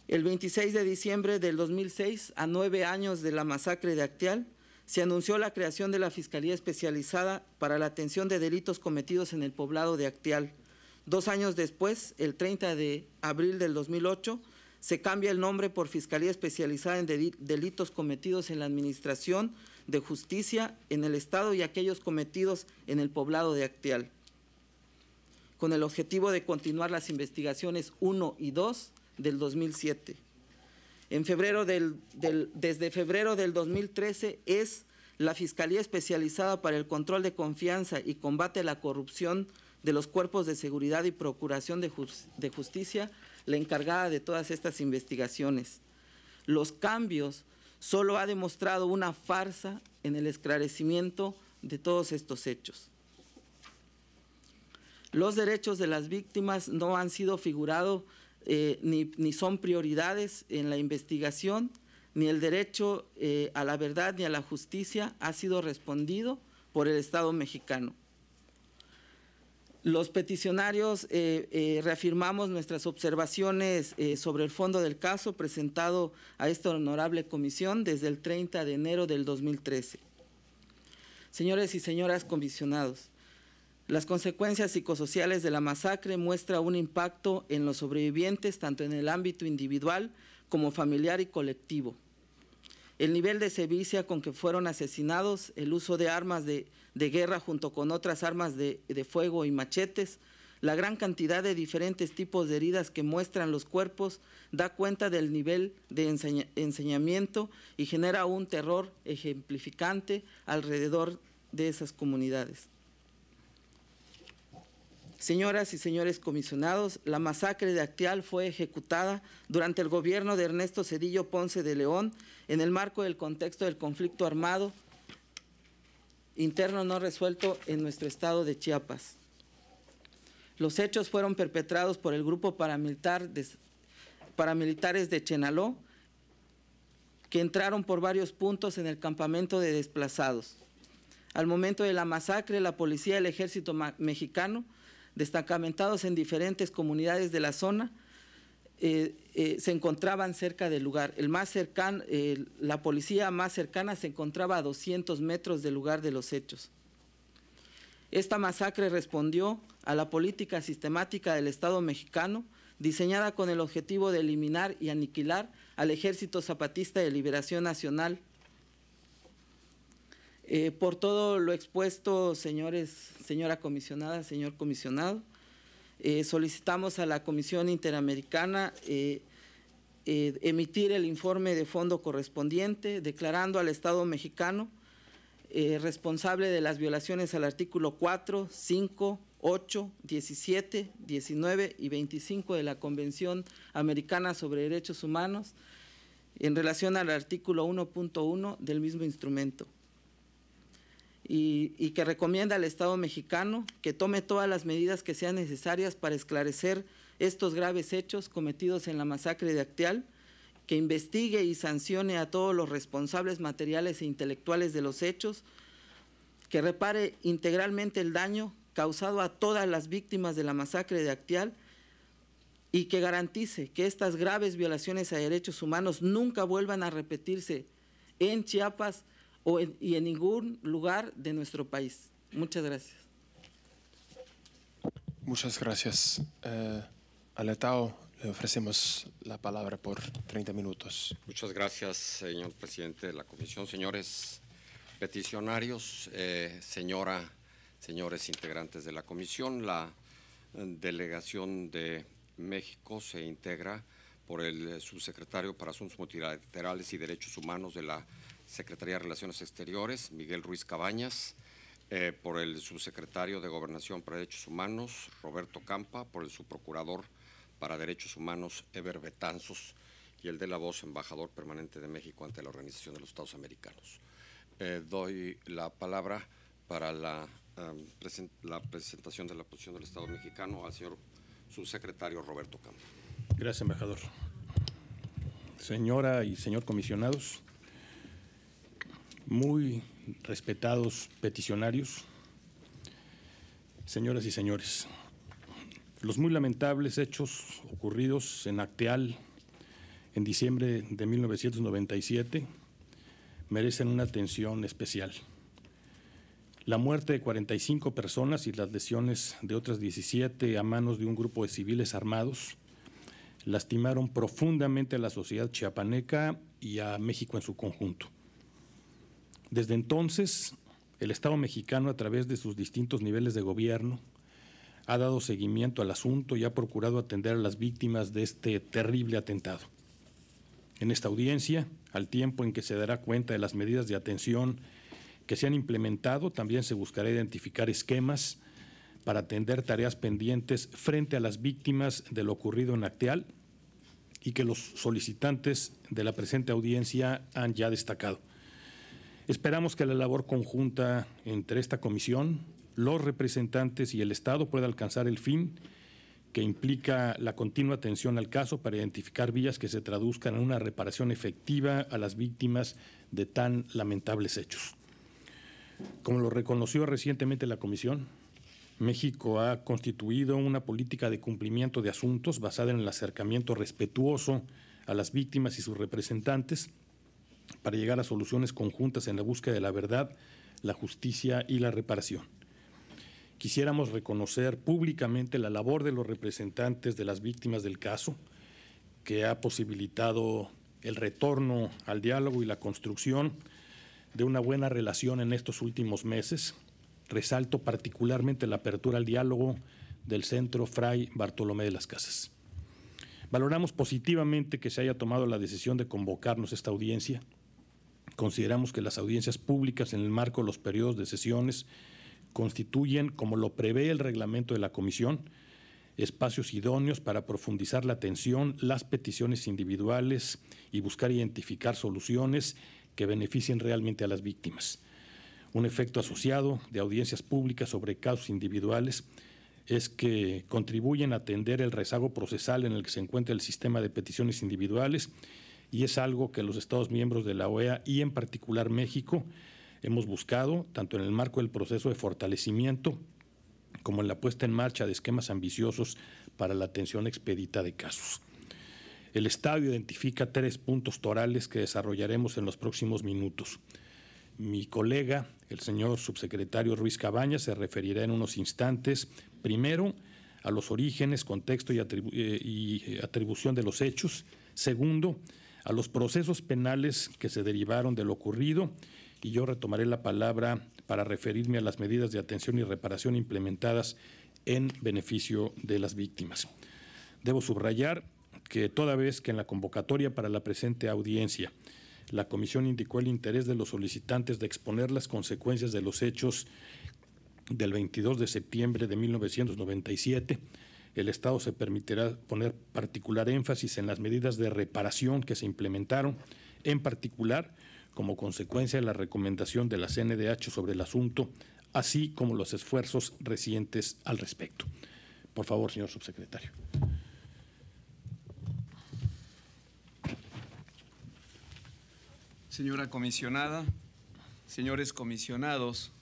Speaker 4: El 26 de diciembre del 2006, a nueve años de la masacre de Actial, se anunció la creación de la Fiscalía Especializada para la Atención de Delitos Cometidos en el Poblado de Actial. Dos años después, el 30 de abril del 2008, se cambia el nombre por Fiscalía Especializada en Delitos Cometidos en la Administración de Justicia en el Estado y aquellos cometidos en el Poblado de Actial, con el objetivo de continuar las investigaciones 1 y 2 del 2007. En febrero del, desde febrero del 2013 es la Fiscalía Especializada para el Control de Confianza y Combate a la Corrupción de los Cuerpos de Seguridad y Procuración de, Justicia la encargada de todas estas investigaciones. Los cambios solo ha demostrado una farsa en el esclarecimiento de todos estos hechos. Los derechos de las víctimas no han sido figurados eh, ni, son prioridades en la investigación, ni el derecho eh, a la verdad ni a la justicia ha sido respondido por el Estado mexicano. Los peticionarios eh, reafirmamos nuestras observaciones sobre el fondo del caso presentado a esta honorable comisión desde el 30 de enero del 2013. Señores y señoras comisionados, las consecuencias psicosociales de la masacre muestra un impacto en los sobrevivientes tanto en el ámbito individual como familiar y colectivo. El nivel de sevicia con que fueron asesinados, el uso de armas de, guerra junto con otras armas de, fuego y machetes, la gran cantidad de diferentes tipos de heridas que muestran los cuerpos da cuenta del nivel de enseñamiento y genera un terror ejemplificante alrededor de esas comunidades. Señoras y señores comisionados, la masacre de Actial fue ejecutada durante el gobierno de Ernesto Cedillo Ponce de León en el marco del contexto del conflicto armado interno no resuelto en nuestro estado de Chiapas. Los hechos fueron perpetrados por el grupo paramilitar paramilitares de Chenaló, que entraron por varios puntos en el campamento de desplazados. Al momento de la masacre, la policía y el ejército mexicano destacamentados en diferentes comunidades de la zona, eh, eh, se encontraban cerca del lugar. El más cercano, la policía más cercana se encontraba a 200 metros del lugar de los hechos. Esta masacre respondió a la política sistemática del Estado mexicano, diseñada con el objetivo de eliminar y aniquilar al Ejército Zapatista de Liberación Nacional, eh, por todo lo expuesto, señores, señora comisionada, señor comisionado, eh, solicitamos a la Comisión Interamericana eh, emitir el informe de fondo correspondiente, declarando al Estado mexicano responsable de las violaciones al artículo 4, 5, 8, 17, 19 y 25 de la Convención Americana sobre Derechos Humanos en relación al artículo 1.1 del mismo instrumento y, que recomienda al Estado mexicano que tome todas las medidas que sean necesarias para esclarecer estos graves hechos cometidos en la masacre de Actial, que investigue y sancione a todos los responsables materiales e intelectuales de los hechos, que repare integralmente el daño causado a todas las víctimas de la masacre de Actial y que garantice que estas graves violaciones a derechos humanos nunca vuelvan a repetirse en Chiapas, y en ningún lugar de nuestro país. Muchas gracias.
Speaker 1: Muchas gracias. Eh, Aletao, le ofrecemos la palabra por 30 minutos.
Speaker 2: Muchas gracias, señor presidente de la comisión. Señores peticionarios, eh, señora, señores integrantes de la comisión, la eh, delegación de México se integra por el eh, subsecretario para Asuntos Multilaterales y Derechos Humanos de la Secretaría de Relaciones Exteriores, Miguel Ruiz Cabañas, eh, por el subsecretario de Gobernación para Derechos Humanos, Roberto Campa, por el subprocurador para Derechos Humanos, Eber Betanzos, y el de la voz, embajador permanente de México ante la Organización de los Estados Americanos. Eh, doy la palabra para la, em, la presentación de la posición del Estado mexicano al señor subsecretario
Speaker 5: Roberto Campa. Gracias, embajador. Señora y señor comisionados, muy respetados peticionarios, señoras y señores, los muy lamentables hechos ocurridos en Acteal en diciembre de 1997 merecen una atención especial. La muerte de 45 personas y las lesiones de otras 17 a manos de un grupo de civiles armados lastimaron profundamente a la sociedad chiapaneca y a México en su conjunto. Desde entonces, el Estado mexicano, a través de sus distintos niveles de gobierno, ha dado seguimiento al asunto y ha procurado atender a las víctimas de este terrible atentado. En esta audiencia, al tiempo en que se dará cuenta de las medidas de atención que se han implementado, también se buscará identificar esquemas para atender tareas pendientes frente a las víctimas de lo ocurrido en Acteal y que los solicitantes de la presente audiencia han ya destacado. Esperamos que la labor conjunta entre esta comisión, los representantes y el Estado pueda alcanzar el fin que implica la continua atención al caso para identificar vías que se traduzcan en una reparación efectiva a las víctimas de tan lamentables hechos. Como lo reconoció recientemente la Comisión, México ha constituido una política de cumplimiento de asuntos basada en el acercamiento respetuoso a las víctimas y sus representantes, para llegar a soluciones conjuntas en la búsqueda de la verdad, la justicia y la reparación. Quisiéramos reconocer públicamente la labor de los representantes de las víctimas del caso, que ha posibilitado el retorno al diálogo y la construcción de una buena relación en estos últimos meses. Resalto particularmente la apertura al diálogo del Centro Fray Bartolomé de las Casas. Valoramos positivamente que se haya tomado la decisión de convocarnos esta audiencia Consideramos que las audiencias públicas en el marco de los periodos de sesiones constituyen, como lo prevé el reglamento de la comisión, espacios idóneos para profundizar la atención, las peticiones individuales y buscar identificar soluciones que beneficien realmente a las víctimas. Un efecto asociado de audiencias públicas sobre casos individuales es que contribuyen a atender el rezago procesal en el que se encuentra el sistema de peticiones individuales y es algo que los Estados miembros de la OEA y en particular México hemos buscado, tanto en el marco del proceso de fortalecimiento como en la puesta en marcha de esquemas ambiciosos para la atención expedita de casos. El Estado identifica tres puntos torales que desarrollaremos en los próximos minutos. Mi colega, el señor subsecretario Ruiz Cabaña, se referirá en unos instantes, primero, a los orígenes, contexto y, eh, y eh, atribución de los hechos. Segundo, a los procesos penales que se derivaron de lo ocurrido y yo retomaré la palabra para referirme a las medidas de atención y reparación implementadas en beneficio de las víctimas. Debo subrayar que toda vez que en la convocatoria para la presente audiencia la comisión indicó el interés de los solicitantes de exponer las consecuencias de los hechos del 22 de septiembre de 1997, el Estado se permitirá poner particular énfasis en las medidas de reparación que se implementaron, en particular como consecuencia de la recomendación de la CNDH sobre el asunto, así como los esfuerzos recientes al respecto. Por favor, señor subsecretario.
Speaker 6: Señora comisionada, señores comisionados,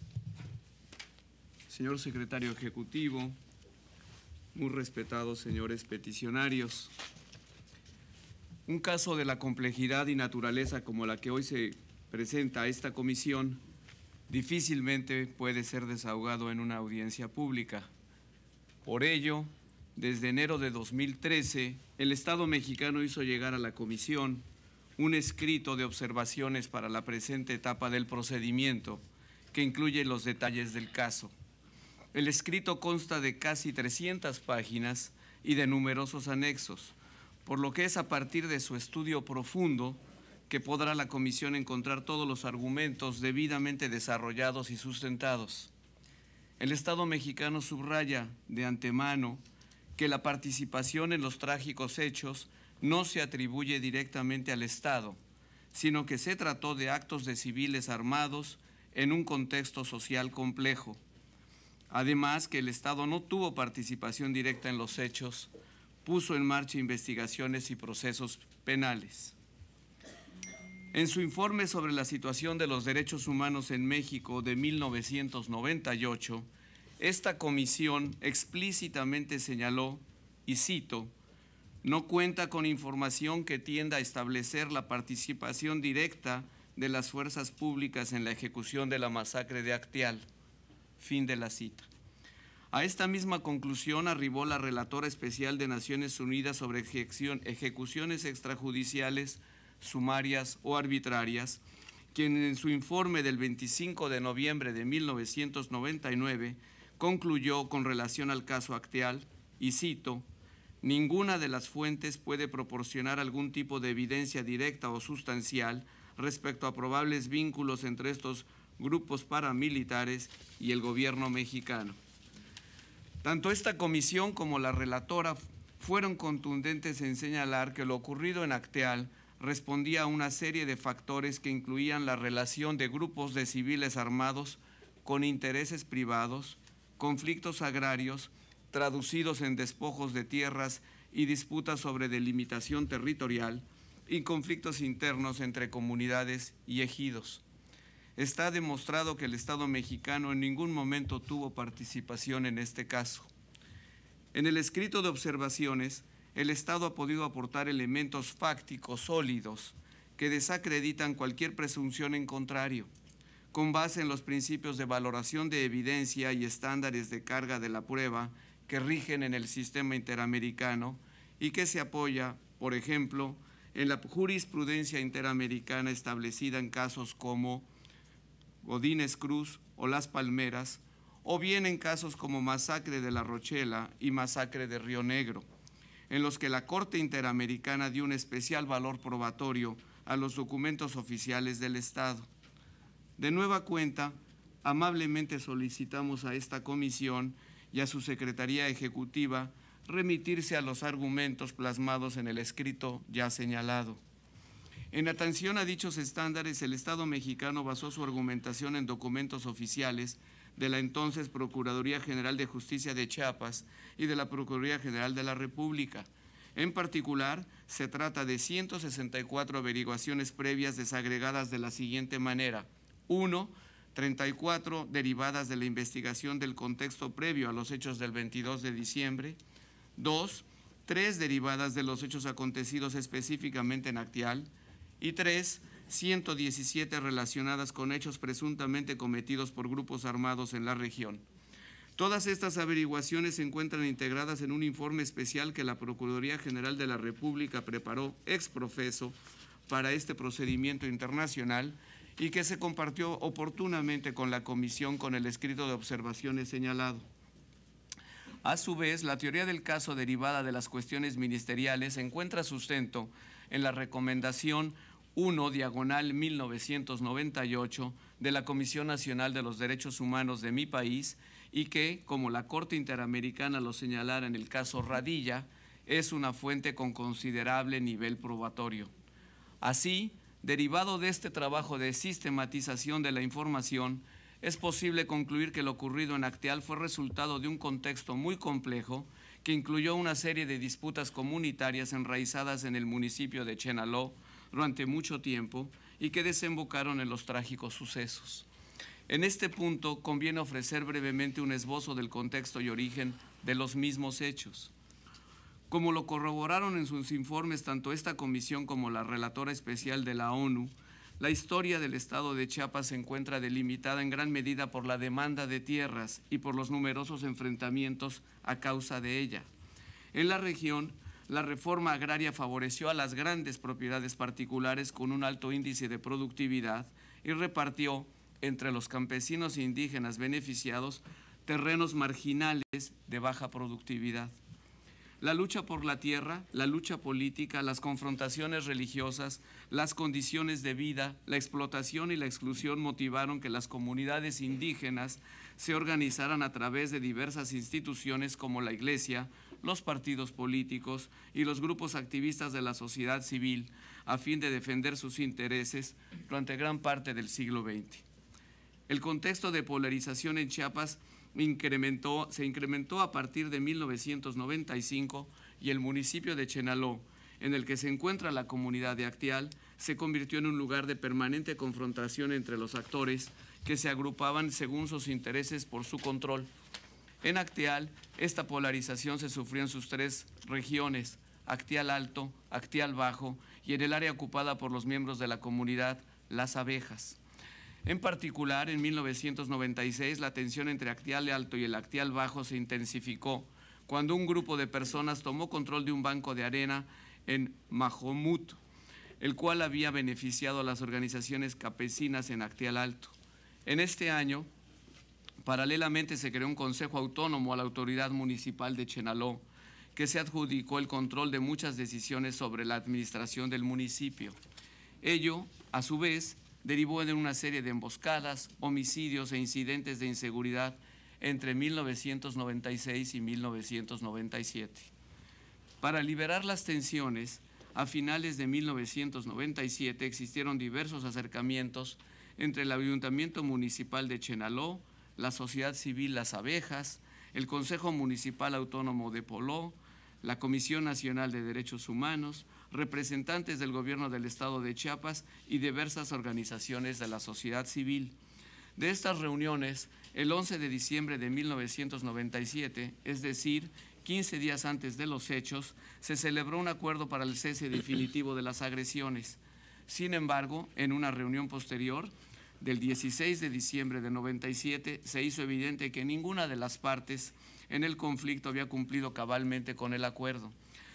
Speaker 6: señor secretario ejecutivo, muy respetados señores peticionarios. Un caso de la complejidad y naturaleza como la que hoy se presenta a esta comisión difícilmente puede ser desahogado en una audiencia pública. Por ello, desde enero de 2013, el Estado mexicano hizo llegar a la comisión un escrito de observaciones para la presente etapa del procedimiento que incluye los detalles del caso. El escrito consta de casi 300 páginas y de numerosos anexos, por lo que es a partir de su estudio profundo que podrá la Comisión encontrar todos los argumentos debidamente desarrollados y sustentados. El Estado mexicano subraya de antemano que la participación en los trágicos hechos no se atribuye directamente al Estado, sino que se trató de actos de civiles armados en un contexto social complejo. Además, que el Estado no tuvo participación directa en los hechos, puso en marcha investigaciones y procesos penales. En su informe sobre la situación de los derechos humanos en México de 1998, esta comisión explícitamente señaló, y cito, no cuenta con información que tienda a establecer la participación directa de las fuerzas públicas en la ejecución de la masacre de Actial. Fin de la cita. A esta misma conclusión arribó la relatora especial de Naciones Unidas sobre ejecuciones extrajudiciales, sumarias o arbitrarias, quien en su informe del 25 de noviembre de 1999 concluyó con relación al caso actual, y cito, ninguna de las fuentes puede proporcionar algún tipo de evidencia directa o sustancial respecto a probables vínculos entre estos grupos paramilitares y el gobierno mexicano. Tanto esta comisión como la relatora fueron contundentes en señalar que lo ocurrido en Acteal respondía a una serie de factores que incluían la relación de grupos de civiles armados con intereses privados, conflictos agrarios, traducidos en despojos de tierras y disputas sobre delimitación territorial, y conflictos internos entre comunidades y ejidos. Está demostrado que el Estado mexicano en ningún momento tuvo participación en este caso. En el escrito de observaciones, el Estado ha podido aportar elementos fácticos sólidos que desacreditan cualquier presunción en contrario, con base en los principios de valoración de evidencia y estándares de carga de la prueba que rigen en el sistema interamericano y que se apoya, por ejemplo, en la jurisprudencia interamericana establecida en casos como Godines Cruz o Las Palmeras, o bien en casos como masacre de La Rochela y masacre de Río Negro, en los que la Corte Interamericana dio un especial valor probatorio a los documentos oficiales del Estado. De nueva cuenta, amablemente solicitamos a esta comisión y a su Secretaría Ejecutiva remitirse a los argumentos plasmados en el escrito ya señalado. En atención a dichos estándares, el Estado mexicano basó su argumentación en documentos oficiales de la entonces Procuraduría General de Justicia de Chiapas y de la Procuraduría General de la República. En particular, se trata de 164 averiguaciones previas desagregadas de la siguiente manera. 1. 34 derivadas de la investigación del contexto previo a los hechos del 22 de diciembre. 2. 3 derivadas de los hechos acontecidos específicamente en Actial y tres, 117 relacionadas con hechos presuntamente cometidos por grupos armados en la región. Todas estas averiguaciones se encuentran integradas en un informe especial que la Procuraduría General de la República preparó ex profeso para este procedimiento internacional y que se compartió oportunamente con la Comisión con el escrito de observaciones señalado. A su vez, la teoría del caso derivada de las cuestiones ministeriales encuentra sustento en la recomendación 1 diagonal 1998 de la Comisión Nacional de los Derechos Humanos de mi país y que, como la Corte Interamericana lo señalara en el caso Radilla, es una fuente con considerable nivel probatorio. Así, derivado de este trabajo de sistematización de la información, es posible concluir que lo ocurrido en Acteal fue resultado de un contexto muy complejo que incluyó una serie de disputas comunitarias enraizadas en el municipio de Chenaló durante mucho tiempo y que desembocaron en los trágicos sucesos. En este punto conviene ofrecer brevemente un esbozo del contexto y origen de los mismos hechos. Como lo corroboraron en sus informes tanto esta comisión como la relatora especial de la ONU, la historia del estado de Chiapas se encuentra delimitada en gran medida por la demanda de tierras y por los numerosos enfrentamientos a causa de ella. En la región, la reforma agraria favoreció a las grandes propiedades particulares con un alto índice de productividad y repartió entre los campesinos e indígenas beneficiados terrenos marginales de baja productividad la lucha por la tierra, la lucha política, las confrontaciones religiosas, las condiciones de vida, la explotación y la exclusión motivaron que las comunidades indígenas se organizaran a través de diversas instituciones como la iglesia, los partidos políticos y los grupos activistas de la sociedad civil a fin de defender sus intereses durante gran parte del siglo XX. El contexto de polarización en Chiapas se incrementó a partir de 1995 y el municipio de Chenaló, en el que se encuentra la comunidad de Actial, se convirtió en un lugar de permanente confrontación entre los actores que se agrupaban según sus intereses por su control. En Actial, esta polarización se sufrió en sus tres regiones, Actial Alto, Actial Bajo y en el área ocupada por los miembros de la comunidad, Las Abejas. En particular, en 1996, la tensión entre Actial Alto y el Actial Bajo se intensificó cuando un grupo de personas tomó control de un banco de arena en Mahomut, el cual había beneficiado a las organizaciones campesinas en Actial Alto. En este año, paralelamente se creó un consejo autónomo a la autoridad municipal de Chenaló, que se adjudicó el control de muchas decisiones sobre la administración del municipio. Ello, a su vez, derivó en una serie de emboscadas, homicidios e incidentes de inseguridad entre 1996 y 1997. Para liberar las tensiones, a finales de 1997 existieron diversos acercamientos entre el Ayuntamiento Municipal de Chenaló, la Sociedad Civil Las Abejas, el Consejo Municipal Autónomo de Poló, la Comisión Nacional de Derechos Humanos, representantes del gobierno del estado de Chiapas y diversas organizaciones de la sociedad civil. De estas reuniones, el 11 de diciembre de 1997, es decir, 15 días antes de los hechos, se celebró un acuerdo para el cese definitivo de las agresiones. Sin embargo, en una reunión posterior, del 16 de diciembre de 97, se hizo evidente que ninguna de las partes en el conflicto había cumplido cabalmente con el acuerdo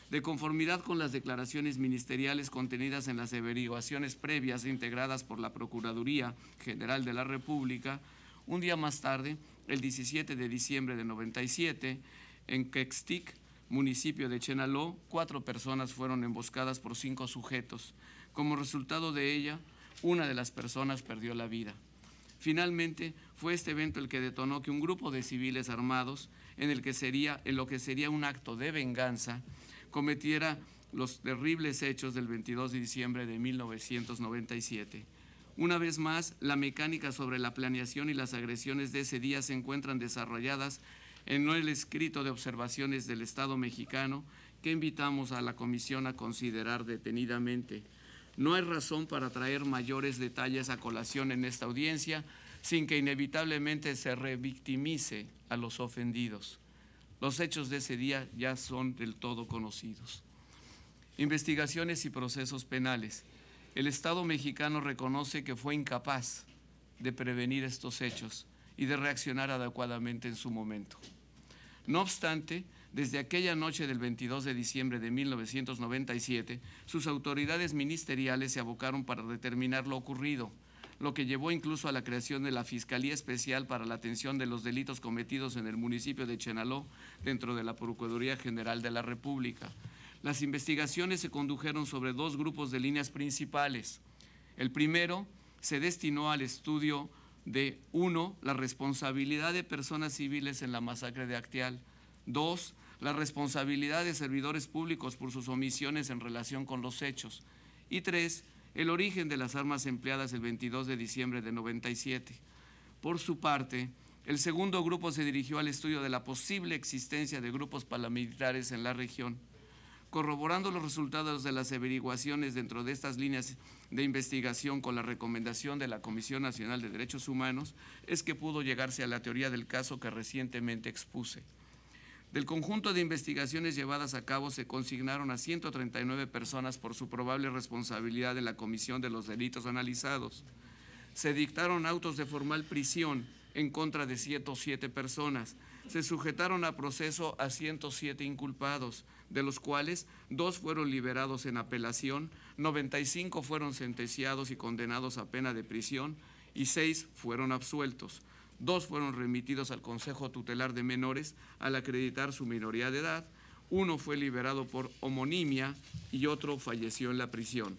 Speaker 6: de conformidad con las declaraciones ministeriales contenidas en las averiguaciones previas integradas por la Procuraduría General de la República, un día más tarde, el 17 de diciembre de 97, en Quextic, municipio de Chenaló, cuatro personas fueron emboscadas por cinco sujetos. Como resultado de ella, una de las personas perdió la vida. Finalmente, fue este evento el que detonó que un grupo de civiles armados, en, en lo que sería un acto de venganza, cometiera los terribles hechos del 22 de diciembre de 1997. Una vez más, la mecánica sobre la planeación y las agresiones de ese día se encuentran desarrolladas en el escrito de observaciones del Estado mexicano que invitamos a la Comisión a considerar detenidamente. No hay razón para traer mayores detalles a colación en esta audiencia sin que inevitablemente se revictimice a los ofendidos. Los hechos de ese día ya son del todo conocidos. Investigaciones y procesos penales. El Estado mexicano reconoce que fue incapaz de prevenir estos hechos y de reaccionar adecuadamente en su momento. No obstante, desde aquella noche del 22 de diciembre de 1997, sus autoridades ministeriales se abocaron para determinar lo ocurrido lo que llevó incluso a la creación de la Fiscalía Especial para la Atención de los Delitos Cometidos en el municipio de Chenaló dentro de la Procuraduría General de la República. Las investigaciones se condujeron sobre dos grupos de líneas principales. El primero se destinó al estudio de, uno, la responsabilidad de personas civiles en la masacre de Actial, dos, la responsabilidad de servidores públicos por sus omisiones en relación con los hechos, y tres, el origen de las armas empleadas el 22 de diciembre de 97. Por su parte, el segundo grupo se dirigió al estudio de la posible existencia de grupos paramilitares en la región, corroborando los resultados de las averiguaciones dentro de estas líneas de investigación con la recomendación de la Comisión Nacional de Derechos Humanos, es que pudo llegarse a la teoría del caso que recientemente expuse. Del conjunto de investigaciones llevadas a cabo se consignaron a 139 personas por su probable responsabilidad en la comisión de los delitos analizados. Se dictaron autos de formal prisión en contra de 107 personas. Se sujetaron a proceso a 107 inculpados, de los cuales dos fueron liberados en apelación, 95 fueron sentenciados y condenados a pena de prisión y seis fueron absueltos dos fueron remitidos al Consejo Tutelar de Menores al acreditar su minoría de edad, uno fue liberado por homonimia y otro falleció en la prisión.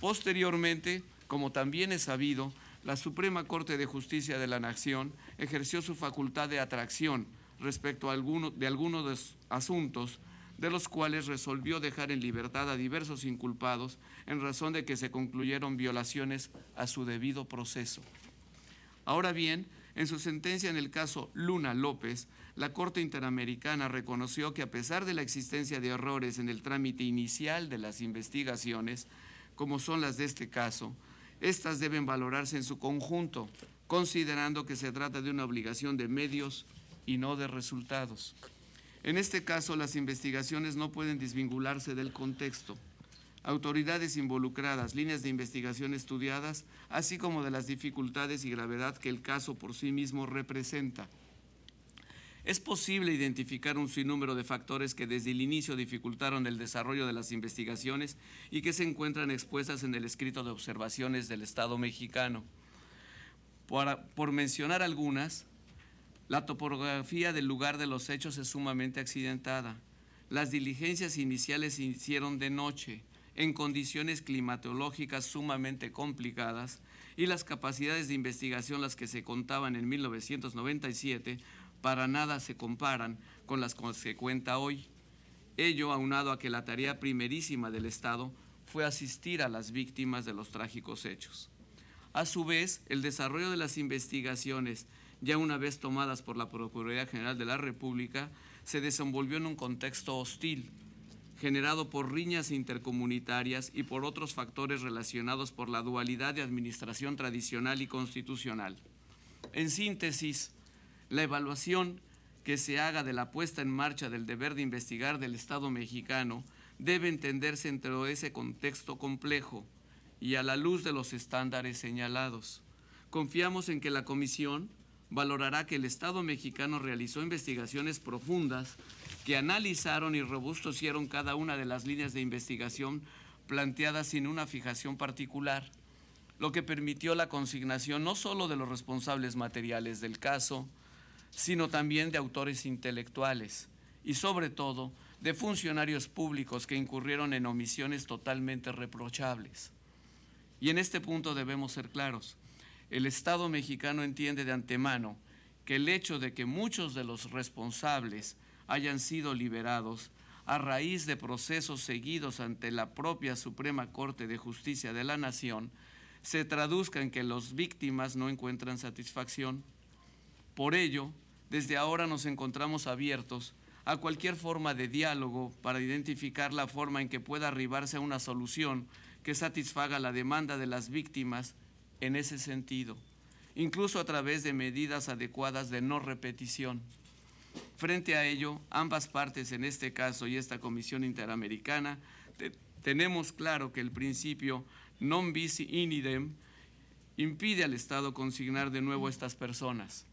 Speaker 6: Posteriormente, como también es sabido, la Suprema Corte de Justicia de la Nación ejerció su facultad de atracción respecto de algunos asuntos de los cuales resolvió dejar en libertad a diversos inculpados en razón de que se concluyeron violaciones a su debido proceso. Ahora bien, en su sentencia en el caso Luna López, la Corte Interamericana reconoció que a pesar de la existencia de errores en el trámite inicial de las investigaciones, como son las de este caso, estas deben valorarse en su conjunto, considerando que se trata de una obligación de medios y no de resultados. En este caso, las investigaciones no pueden desvincularse del contexto autoridades involucradas, líneas de investigación estudiadas, así como de las dificultades y gravedad que el caso por sí mismo representa. Es posible identificar un sinnúmero de factores que desde el inicio dificultaron el desarrollo de las investigaciones y que se encuentran expuestas en el escrito de observaciones del Estado mexicano. Por, mencionar algunas, la topografía del lugar de los hechos es sumamente accidentada. Las diligencias iniciales se hicieron de noche en condiciones climatológicas sumamente complicadas y las capacidades de investigación las que se contaban en 1997 para nada se comparan con las que se cuenta hoy. Ello aunado a que la tarea primerísima del Estado fue asistir a las víctimas de los trágicos hechos. A su vez, el desarrollo de las investigaciones, ya una vez tomadas por la Procuraduría General de la República, se desenvolvió en un contexto hostil, generado por riñas intercomunitarias y por otros factores relacionados por la dualidad de administración tradicional y constitucional. En síntesis, la evaluación que se haga de la puesta en marcha del deber de investigar del Estado mexicano debe entenderse dentro de ese contexto complejo y a la luz de los estándares señalados. Confiamos en que la Comisión valorará que el Estado mexicano realizó investigaciones profundas que analizaron y robustecieron cada una de las líneas de investigación planteadas sin una fijación particular, lo que permitió la consignación no solo de los responsables materiales del caso, sino también de autores intelectuales y sobre todo de funcionarios públicos que incurrieron en omisiones totalmente reprochables. Y en este punto debemos ser claros. El Estado mexicano entiende de antemano que el hecho de que muchos de los responsables hayan sido liberados a raíz de procesos seguidos ante la propia Suprema Corte de Justicia de la Nación, se traduzca en que las víctimas no encuentran satisfacción. Por ello, desde ahora nos encontramos abiertos a cualquier forma de diálogo para identificar la forma en que pueda arribarse a una solución que satisfaga la demanda de las víctimas en ese sentido, incluso a través de medidas adecuadas de no repetición. Frente a ello, ambas partes, en este caso y esta Comisión Interamericana, tenemos claro que el principio non bis in idem impide al Estado consignar de nuevo a estas personas.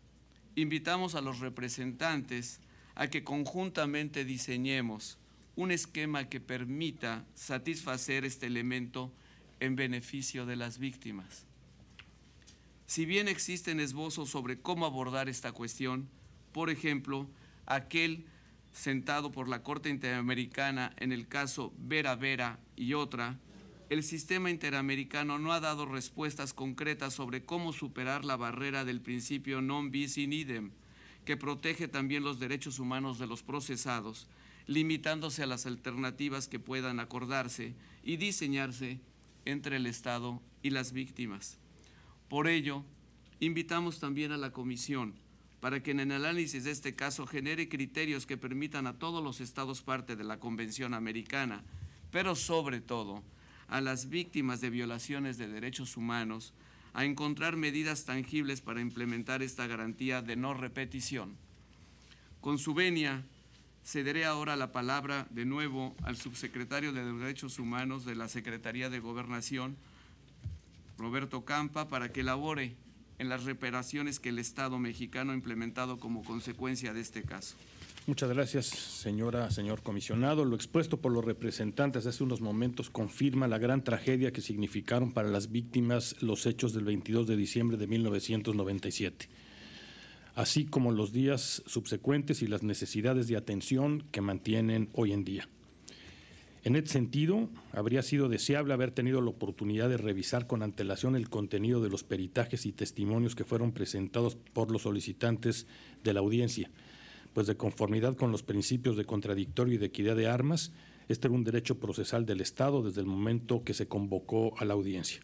Speaker 6: Invitamos a los representantes a que conjuntamente diseñemos un esquema que permita satisfacer este elemento en beneficio de las víctimas. Si bien existen esbozos sobre cómo abordar esta cuestión, por ejemplo, aquel sentado por la Corte Interamericana en el caso Vera Vera y otra, el sistema interamericano no ha dado respuestas concretas sobre cómo superar la barrera del principio non bis in idem, que protege también los derechos humanos de los procesados, limitándose a las alternativas que puedan acordarse y diseñarse entre el Estado y las víctimas. Por ello, invitamos también a la Comisión para que en el análisis de este caso genere criterios que permitan a todos los estados parte de la Convención Americana, pero sobre todo a las víctimas de violaciones de derechos humanos, a encontrar medidas tangibles para implementar esta garantía de no repetición. Con su venia, cederé ahora la palabra de nuevo al subsecretario de Derechos Humanos de la Secretaría de Gobernación, Roberto Campa, para que elabore en las reparaciones que el Estado mexicano ha implementado como consecuencia de este caso.
Speaker 5: Muchas gracias, señora, señor comisionado. Lo expuesto por los representantes hace unos momentos confirma la gran tragedia que significaron para las víctimas los hechos del 22 de diciembre de 1997 así como los días subsecuentes y las necesidades de atención que mantienen hoy en día. En ese sentido, habría sido deseable haber tenido la oportunidad de revisar con antelación el contenido de los peritajes y testimonios que fueron presentados por los solicitantes de la audiencia, pues de conformidad con los principios de contradictorio y de equidad de armas, este era un derecho procesal del Estado desde el momento que se convocó a la audiencia.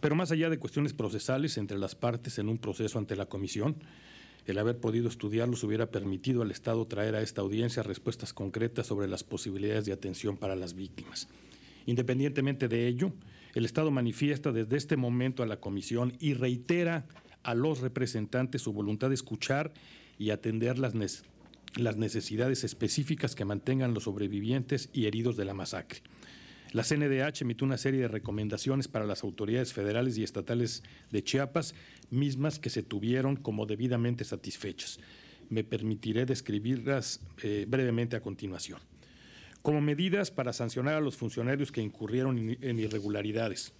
Speaker 5: Pero más allá de cuestiones procesales entre las partes en un proceso ante la Comisión, el haber podido estudiarlos hubiera permitido al Estado traer a esta audiencia respuestas concretas sobre las posibilidades de atención para las víctimas. Independientemente de ello, el Estado manifiesta desde este momento a la Comisión y reitera a los representantes su voluntad de escuchar y atender las, las necesidades específicas que mantengan los sobrevivientes y heridos de la masacre. La CNDH emitió una serie de recomendaciones para las autoridades federales y estatales de Chiapas mismas que se tuvieron como debidamente satisfechas. Me permitiré describirlas eh, brevemente a continuación. Como medidas para sancionar a los funcionarios que incurrieron en irregularidades,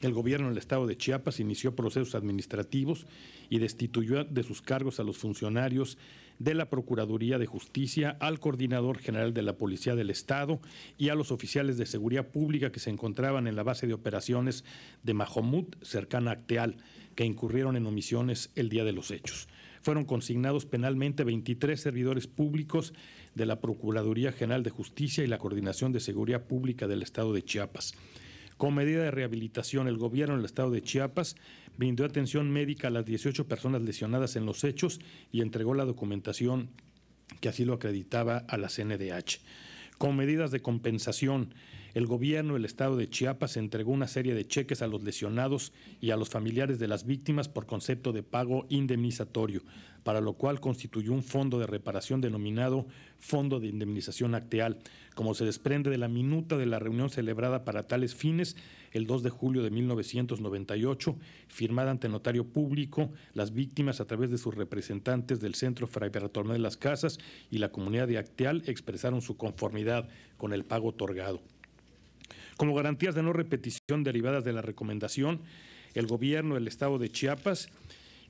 Speaker 5: el gobierno del estado de Chiapas inició procesos administrativos y destituyó de sus cargos a los funcionarios de la Procuraduría de Justicia, al coordinador general de la Policía del Estado y a los oficiales de seguridad pública que se encontraban en la base de operaciones de Mahomut, cercana a Acteal, que incurrieron en omisiones el día de los hechos. Fueron consignados penalmente 23 servidores públicos de la Procuraduría General de Justicia y la Coordinación de Seguridad Pública del Estado de Chiapas. Con medida de rehabilitación, el gobierno del estado de Chiapas brindó atención médica a las 18 personas lesionadas en los hechos y entregó la documentación que así lo acreditaba a la CNDH. Con medidas de compensación, el gobierno del estado de Chiapas entregó una serie de cheques a los lesionados y a los familiares de las víctimas por concepto de pago indemnizatorio, para lo cual constituyó un fondo de reparación denominado Fondo de Indemnización Acteal, como se desprende de la minuta de la reunión celebrada para tales fines el 2 de julio de 1998, firmada ante notario público, las víctimas a través de sus representantes del Centro Fray Bartolomé de las Casas y la comunidad de Acteal expresaron su conformidad con el pago otorgado. Como garantías de no repetición derivadas de la recomendación, el gobierno del estado de Chiapas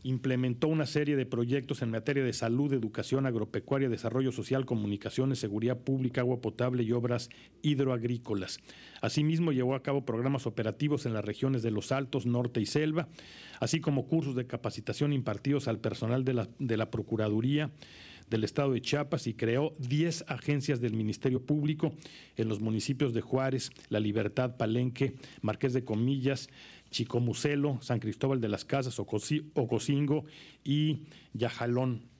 Speaker 5: implementó una serie de proyectos en materia de salud, educación agropecuaria, desarrollo social, comunicaciones, seguridad pública, agua potable y obras hidroagrícolas. Asimismo, llevó a cabo programas operativos en las regiones de Los Altos, Norte y Selva, así como cursos de capacitación impartidos al personal de la, Procuraduría del Estado de Chiapas y creó 10 agencias del Ministerio Público en los municipios de Juárez, La Libertad, Palenque, Marqués de Comillas, Chicomucelo, San Cristóbal de las Casas, Ocosingo y Yajalón.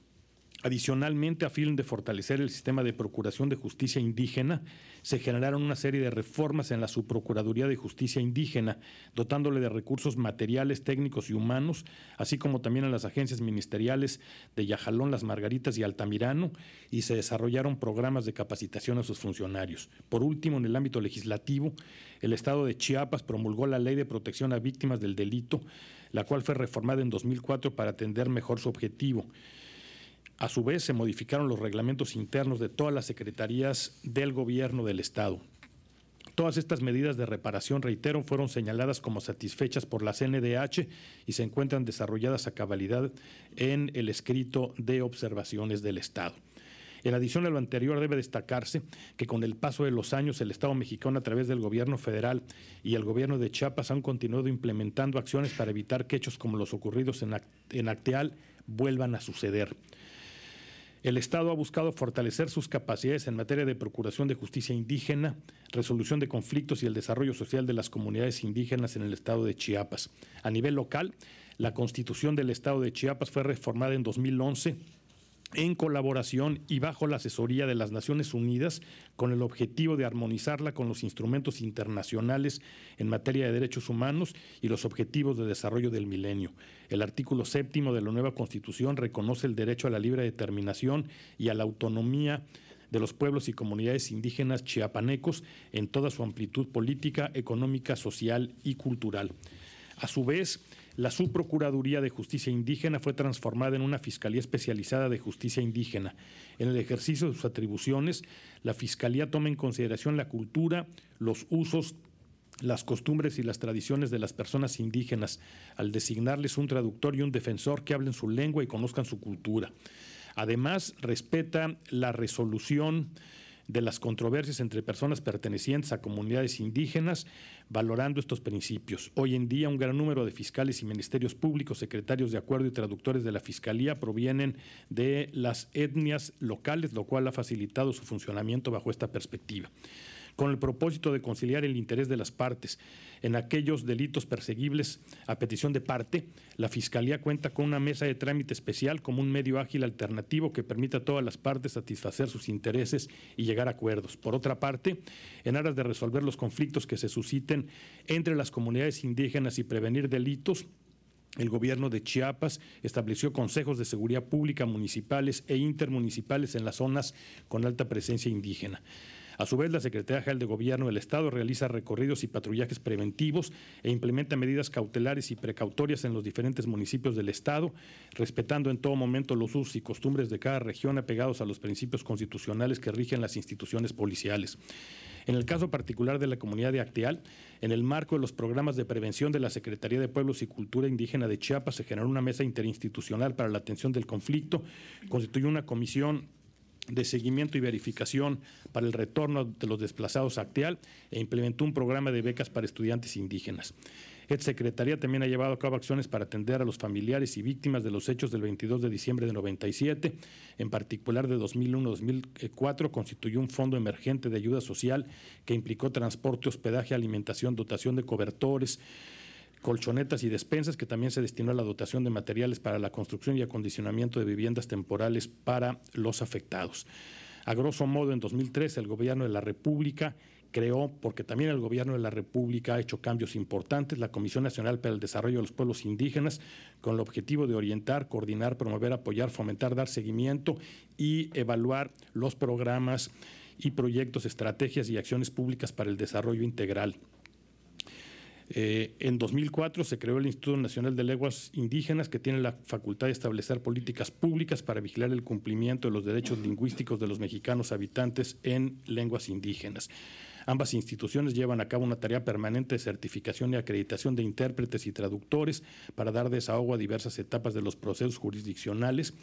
Speaker 5: Adicionalmente, a fin de fortalecer el sistema de procuración de justicia indígena, se generaron una serie de reformas en la Subprocuraduría de Justicia Indígena, dotándole de recursos materiales, técnicos y humanos, así como también a las agencias ministeriales de Yajalón, Las Margaritas y Altamirano, y se desarrollaron programas de capacitación a sus funcionarios. Por último, en el ámbito legislativo, el Estado de Chiapas promulgó la Ley de Protección a Víctimas del Delito, la cual fue reformada en 2004 para atender mejor su objetivo. A su vez, se modificaron los reglamentos internos de todas las secretarías del gobierno del Estado. Todas estas medidas de reparación, reitero, fueron señaladas como satisfechas por la CNDH y se encuentran desarrolladas a cabalidad en el escrito de observaciones del Estado. En adición a lo anterior, debe destacarse que con el paso de los años, el Estado mexicano, a través del gobierno federal y el gobierno de Chiapas, han continuado implementando acciones para evitar que hechos como los ocurridos en, Acteal vuelvan a suceder. El Estado ha buscado fortalecer sus capacidades en materia de procuración de justicia indígena, resolución de conflictos y el desarrollo social de las comunidades indígenas en el Estado de Chiapas. A nivel local, la Constitución del Estado de Chiapas fue reformada en 2011 en colaboración y bajo la asesoría de las Naciones Unidas con el objetivo de armonizarla con los instrumentos internacionales en materia de derechos humanos y los objetivos de desarrollo del milenio. El artículo séptimo de la nueva Constitución reconoce el derecho a la libre determinación y a la autonomía de los pueblos y comunidades indígenas chiapanecos en toda su amplitud política, económica, social y cultural. A su vez, la Subprocuraduría de Justicia Indígena fue transformada en una Fiscalía Especializada de Justicia Indígena. En el ejercicio de sus atribuciones, la Fiscalía toma en consideración la cultura, los usos, las costumbres y las tradiciones de las personas indígenas, al designarles un traductor y un defensor que hablen su lengua y conozcan su cultura. Además, respeta la resolución de las controversias entre personas pertenecientes a comunidades indígenas, valorando estos principios. Hoy en día un gran número de fiscales y ministerios públicos, secretarios de acuerdo y traductores de la Fiscalía provienen de las etnias locales, lo cual ha facilitado su funcionamiento bajo esta perspectiva con el propósito de conciliar el interés de las partes. En aquellos delitos perseguibles a petición de parte, la Fiscalía cuenta con una mesa de trámite especial como un medio ágil alternativo que permita a todas las partes satisfacer sus intereses y llegar a acuerdos. Por otra parte, en aras de resolver los conflictos que se susciten entre las comunidades indígenas y prevenir delitos, el gobierno de Chiapas estableció consejos de seguridad pública municipales e intermunicipales en las zonas con alta presencia indígena. A su vez, la Secretaría General de Gobierno del Estado realiza recorridos y patrullajes preventivos e implementa medidas cautelares y precautorias en los diferentes municipios del Estado, respetando en todo momento los usos y costumbres de cada región apegados a los principios constitucionales que rigen las instituciones policiales. En el caso particular de la comunidad de Acteal, en el marco de los programas de prevención de la Secretaría de Pueblos y Cultura Indígena de Chiapas, se generó una mesa interinstitucional para la atención del conflicto, constituyó una comisión de seguimiento y verificación para el retorno de los desplazados a Acteal e implementó un programa de becas para estudiantes indígenas. Esta secretaría también ha llevado a cabo acciones para atender a los familiares y víctimas de los hechos del 22 de diciembre de 97, en particular de 2001-2004, constituyó un fondo emergente de ayuda social que implicó transporte, hospedaje, alimentación, dotación de cobertores, colchonetas y despensas, que también se destinó a la dotación de materiales para la construcción y acondicionamiento de viviendas temporales para los afectados. A grosso modo, en 2013 el gobierno de la República creó, porque también el gobierno de la República ha hecho cambios importantes, la Comisión Nacional para el Desarrollo de los Pueblos Indígenas, con el objetivo de orientar, coordinar, promover, apoyar, fomentar, dar seguimiento y evaluar los programas y proyectos, estrategias y acciones públicas para el desarrollo integral eh, en 2004 se creó el Instituto Nacional de Lenguas Indígenas, que tiene la facultad de establecer políticas públicas para vigilar el cumplimiento de los derechos lingüísticos de los mexicanos habitantes en lenguas indígenas. Ambas instituciones llevan a cabo una tarea permanente de certificación y acreditación de intérpretes y traductores para dar desahogo a diversas etapas de los procesos jurisdiccionales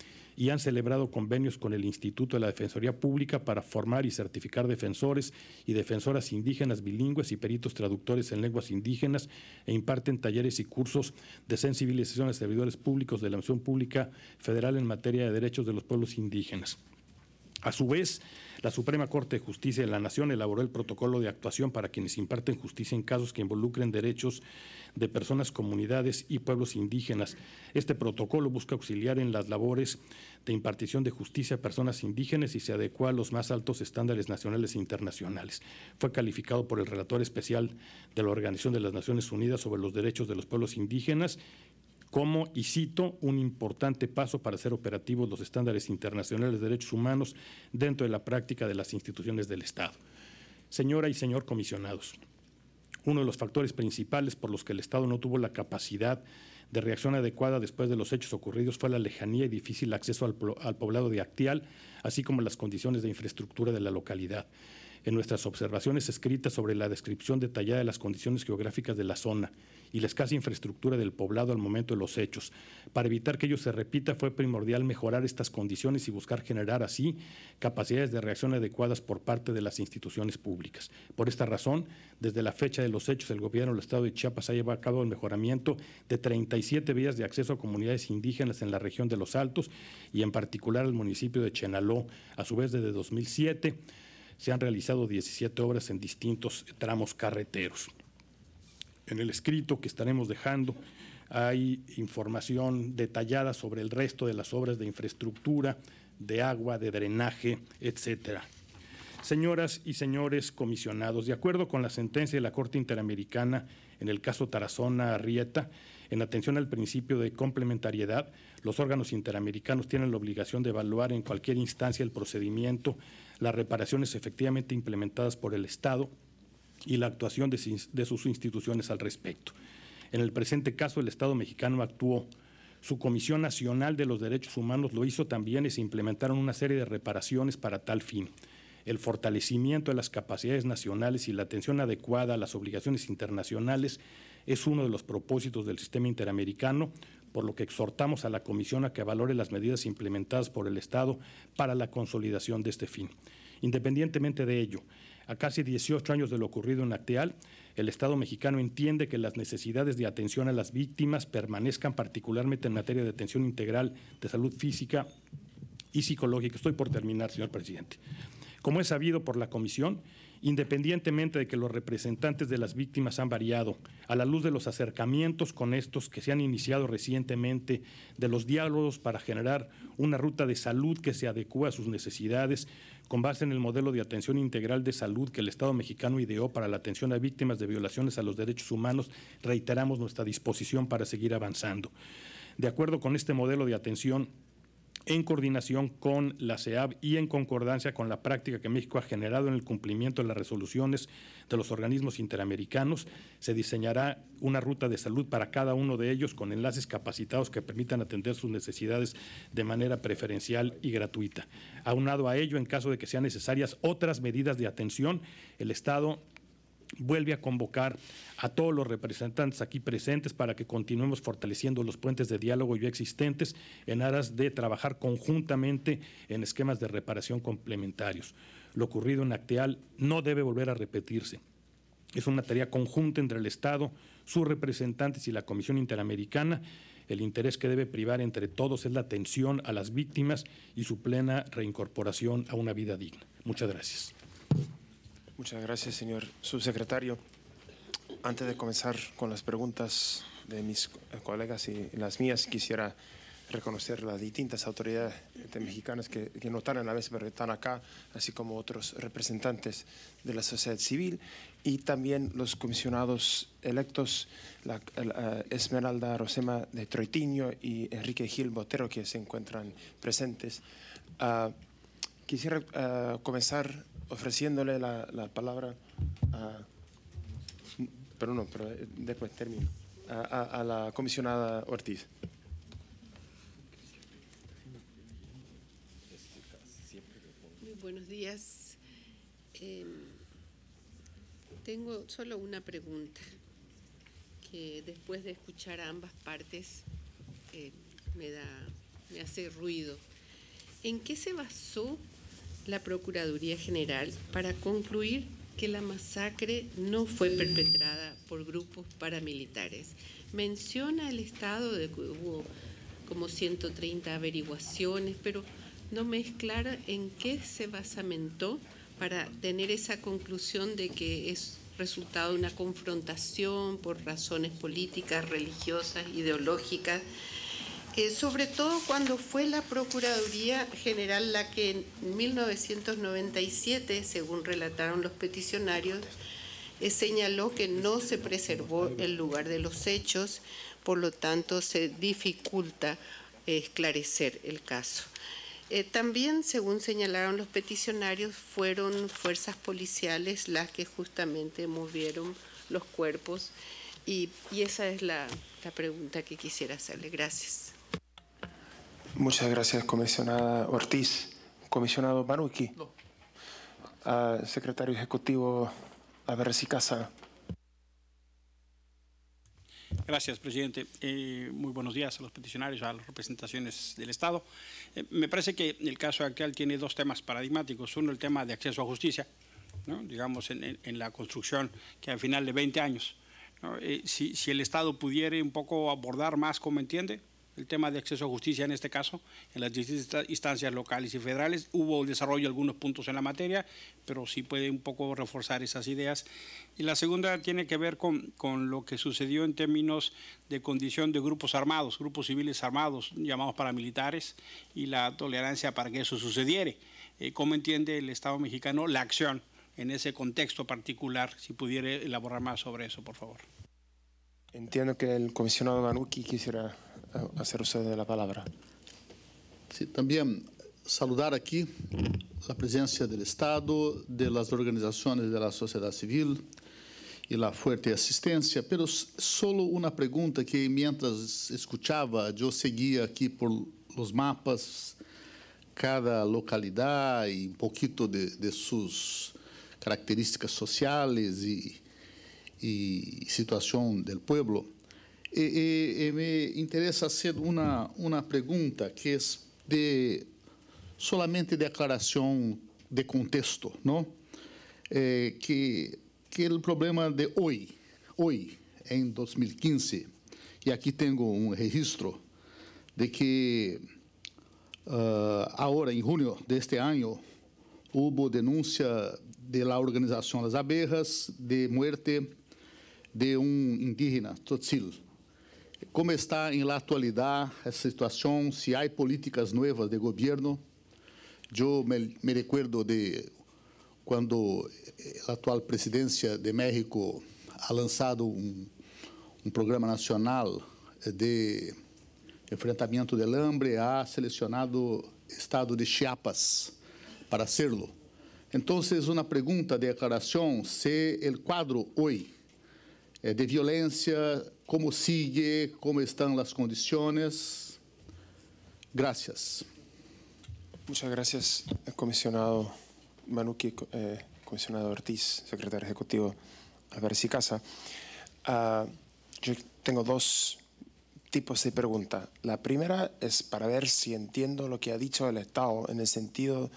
Speaker 5: y han celebrado convenios con el Instituto de la Defensoría Pública para formar y certificar defensores y defensoras indígenas bilingües y peritos traductores en lenguas indígenas e imparten talleres y cursos de sensibilización a servidores públicos de la Nación Pública Federal en materia de derechos de los pueblos indígenas. A su vez, la Suprema Corte de Justicia de la Nación elaboró el protocolo de actuación para quienes imparten justicia en casos que involucren derechos de personas, comunidades y pueblos indígenas. Este protocolo busca auxiliar en las labores de impartición de justicia a personas indígenas y se adecua a los más altos estándares nacionales e internacionales. Fue calificado por el relator especial de la Organización de las Naciones Unidas sobre los Derechos de los Pueblos Indígenas como, y cito, un importante paso para hacer operativos los estándares internacionales de derechos humanos dentro de la práctica de las instituciones del Estado. Señora y señor comisionados, uno de los factores principales por los que el Estado no tuvo la capacidad de reacción adecuada después de los hechos ocurridos fue la lejanía y difícil acceso al, al poblado de Actial, así como las condiciones de infraestructura de la localidad en nuestras observaciones escritas sobre la descripción detallada de las condiciones geográficas de la zona y la escasa infraestructura del poblado al momento de los hechos. Para evitar que ello se repita fue primordial mejorar estas condiciones y buscar generar así capacidades de reacción adecuadas por parte de las instituciones públicas. Por esta razón, desde la fecha de los hechos, el gobierno del Estado de Chiapas ha llevado a cabo el mejoramiento de 37 vías de acceso a comunidades indígenas en la región de Los Altos y en particular al municipio de Chenaló. A su vez, desde 2007 se han realizado 17 obras en distintos tramos carreteros. En el escrito que estaremos dejando hay información detallada sobre el resto de las obras de infraestructura, de agua, de drenaje, etcétera. Señoras y señores comisionados, de acuerdo con la sentencia de la Corte Interamericana en el caso tarazona arrieta en atención al principio de complementariedad, los órganos interamericanos tienen la obligación de evaluar en cualquier instancia el procedimiento las reparaciones efectivamente implementadas por el Estado y la actuación de, sus instituciones al respecto. En el presente caso, el Estado mexicano actuó. Su Comisión Nacional de los Derechos Humanos lo hizo también y se implementaron una serie de reparaciones para tal fin. El fortalecimiento de las capacidades nacionales y la atención adecuada a las obligaciones internacionales es uno de los propósitos del sistema interamericano, por lo que exhortamos a la Comisión a que valore las medidas implementadas por el Estado para la consolidación de este fin. Independientemente de ello, a casi 18 años de lo ocurrido en Acteal, el Estado mexicano entiende que las necesidades de atención a las víctimas permanezcan particularmente en materia de atención integral de salud física y psicológica. Estoy por terminar, señor presidente. Como es sabido por la Comisión, independientemente de que los representantes de las víctimas han variado, a la luz de los acercamientos con estos que se han iniciado recientemente, de los diálogos para generar una ruta de salud que se adecue a sus necesidades, con base en el modelo de atención integral de salud que el Estado mexicano ideó para la atención a víctimas de violaciones a los derechos humanos, reiteramos nuestra disposición para seguir avanzando. De acuerdo con este modelo de atención, en coordinación con la CEAB y en concordancia con la práctica que México ha generado en el cumplimiento de las resoluciones de los organismos interamericanos, se diseñará una ruta de salud para cada uno de ellos con enlaces capacitados que permitan atender sus necesidades de manera preferencial y gratuita. Aunado a ello, en caso de que sean necesarias otras medidas de atención, el Estado vuelve a convocar a todos los representantes aquí presentes para que continuemos fortaleciendo los puentes de diálogo ya existentes en aras de trabajar conjuntamente en esquemas de reparación complementarios. Lo ocurrido en Acteal no debe volver a repetirse. Es una tarea conjunta entre el Estado, sus representantes y la Comisión Interamericana. El interés que debe privar entre todos es la atención a las víctimas y su plena reincorporación a una vida digna. Muchas gracias. Muchas gracias,
Speaker 1: señor subsecretario. Antes de comenzar con las preguntas de mis colegas y las mías, quisiera reconocer las distintas autoridades mexicanas que, no están en la mesa, pero están acá, así como otros representantes de la sociedad civil y también los comisionados electos, la, Esmeralda Rosema de Troitiño y Enrique Gil Botero, que se encuentran presentes. Ah, quisiera ah, comenzar ofreciéndole la, palabra a, pero no, eh, después termino, a, la comisionada Ortiz.
Speaker 7: Muy buenos días. Em, tengo solo una pregunta que después de escuchar a ambas partes eh, me me hace ruido. ¿En qué se basó la Procuraduría General para concluir que la masacre no fue perpetrada por grupos paramilitares. Menciona el estado de que hubo como 130 averiguaciones, pero no me es clara en qué se basamentó para tener esa conclusión de que es resultado de una confrontación por razones políticas, religiosas, ideológicas eh, sobre todo cuando fue la Procuraduría General la que en 1997, según relataron los peticionarios, eh, señaló que no se preservó el lugar de los hechos, por lo tanto se dificulta eh, esclarecer el caso. también, según señalaron los peticionarios, fueron fuerzas policiales las que justamente movieron los cuerpos y, esa es la, la pregunta que quisiera hacerle. Gracias.
Speaker 1: Muchas gracias, comisionada Ortiz. Comisionado Manuki. Ah, secretario Ejecutivo y Casa.
Speaker 2: Gracias, presidente. Eh, muy buenos días a los peticionarios, a las representaciones del Estado. Eh, me parece que el caso actual tiene dos temas paradigmáticos. Uno, el tema de acceso a justicia, digamos, en, la construcción que al final de 20 años. Eh, si, si el Estado pudiera un poco abordar más, como entiende, el tema de acceso a justicia en este caso, en las distintas instancias locales y federales. Hubo desarrollo algunos puntos en la materia, pero sí puede un poco reforzar esas ideas. Y la segunda tiene que ver con, con lo que sucedió en términos de condición de grupos armados, grupos civiles armados, llamados paramilitares, y la tolerancia para que eso sucediere. Eh, ¿Cómo entiende el Estado mexicano la acción en ese contexto particular?
Speaker 1: Si pudiera elaborar más sobre eso, por favor. Entiendo que el comisionado Manuki quisiera Eh, hacer uso de la palabra.
Speaker 8: Sí, también saludar aquí la presencia del Estado, de las organizaciones de la sociedad civil y la fuerte asistencia, pero solo una pregunta que mientras escuchaba yo seguía aquí por los mapas cada localidad y un poquito de, de sus características sociales y, y situación del pueblo. E, e, me interessa ser uma uma pergunta que é de solamente declaração de contexto, não? Eh, que, que é o problema de hoje? Hoje, em 2015, e aqui tenho um registro de que uh, ah, ahora, em junho de este houve denúncia denuncia de la organização Las Abejas de muerte de um indígena, Tzotzil, como está em la atualidad essa situação? Se há políticas novas de governo? Eu me, me recuerdo de quando a atual presidência de México ha lançado um, um programa nacional de enfrentamento del hambre, ha selecionado estado de Chiapas para serlo. Então, uma pergunta de declaração se o quadro hoje eh, de violência cómo sigue, cómo están las condiciones. Gracias.
Speaker 1: Muchas gracias, comisionado Manuki, eh, comisionado Ortiz, secretario ejecutivo Alvarez y Casa. Ah, yo tengo dos tipos de preguntas. La primera es para ver si entiendo lo que ha dicho el Estado en el sentido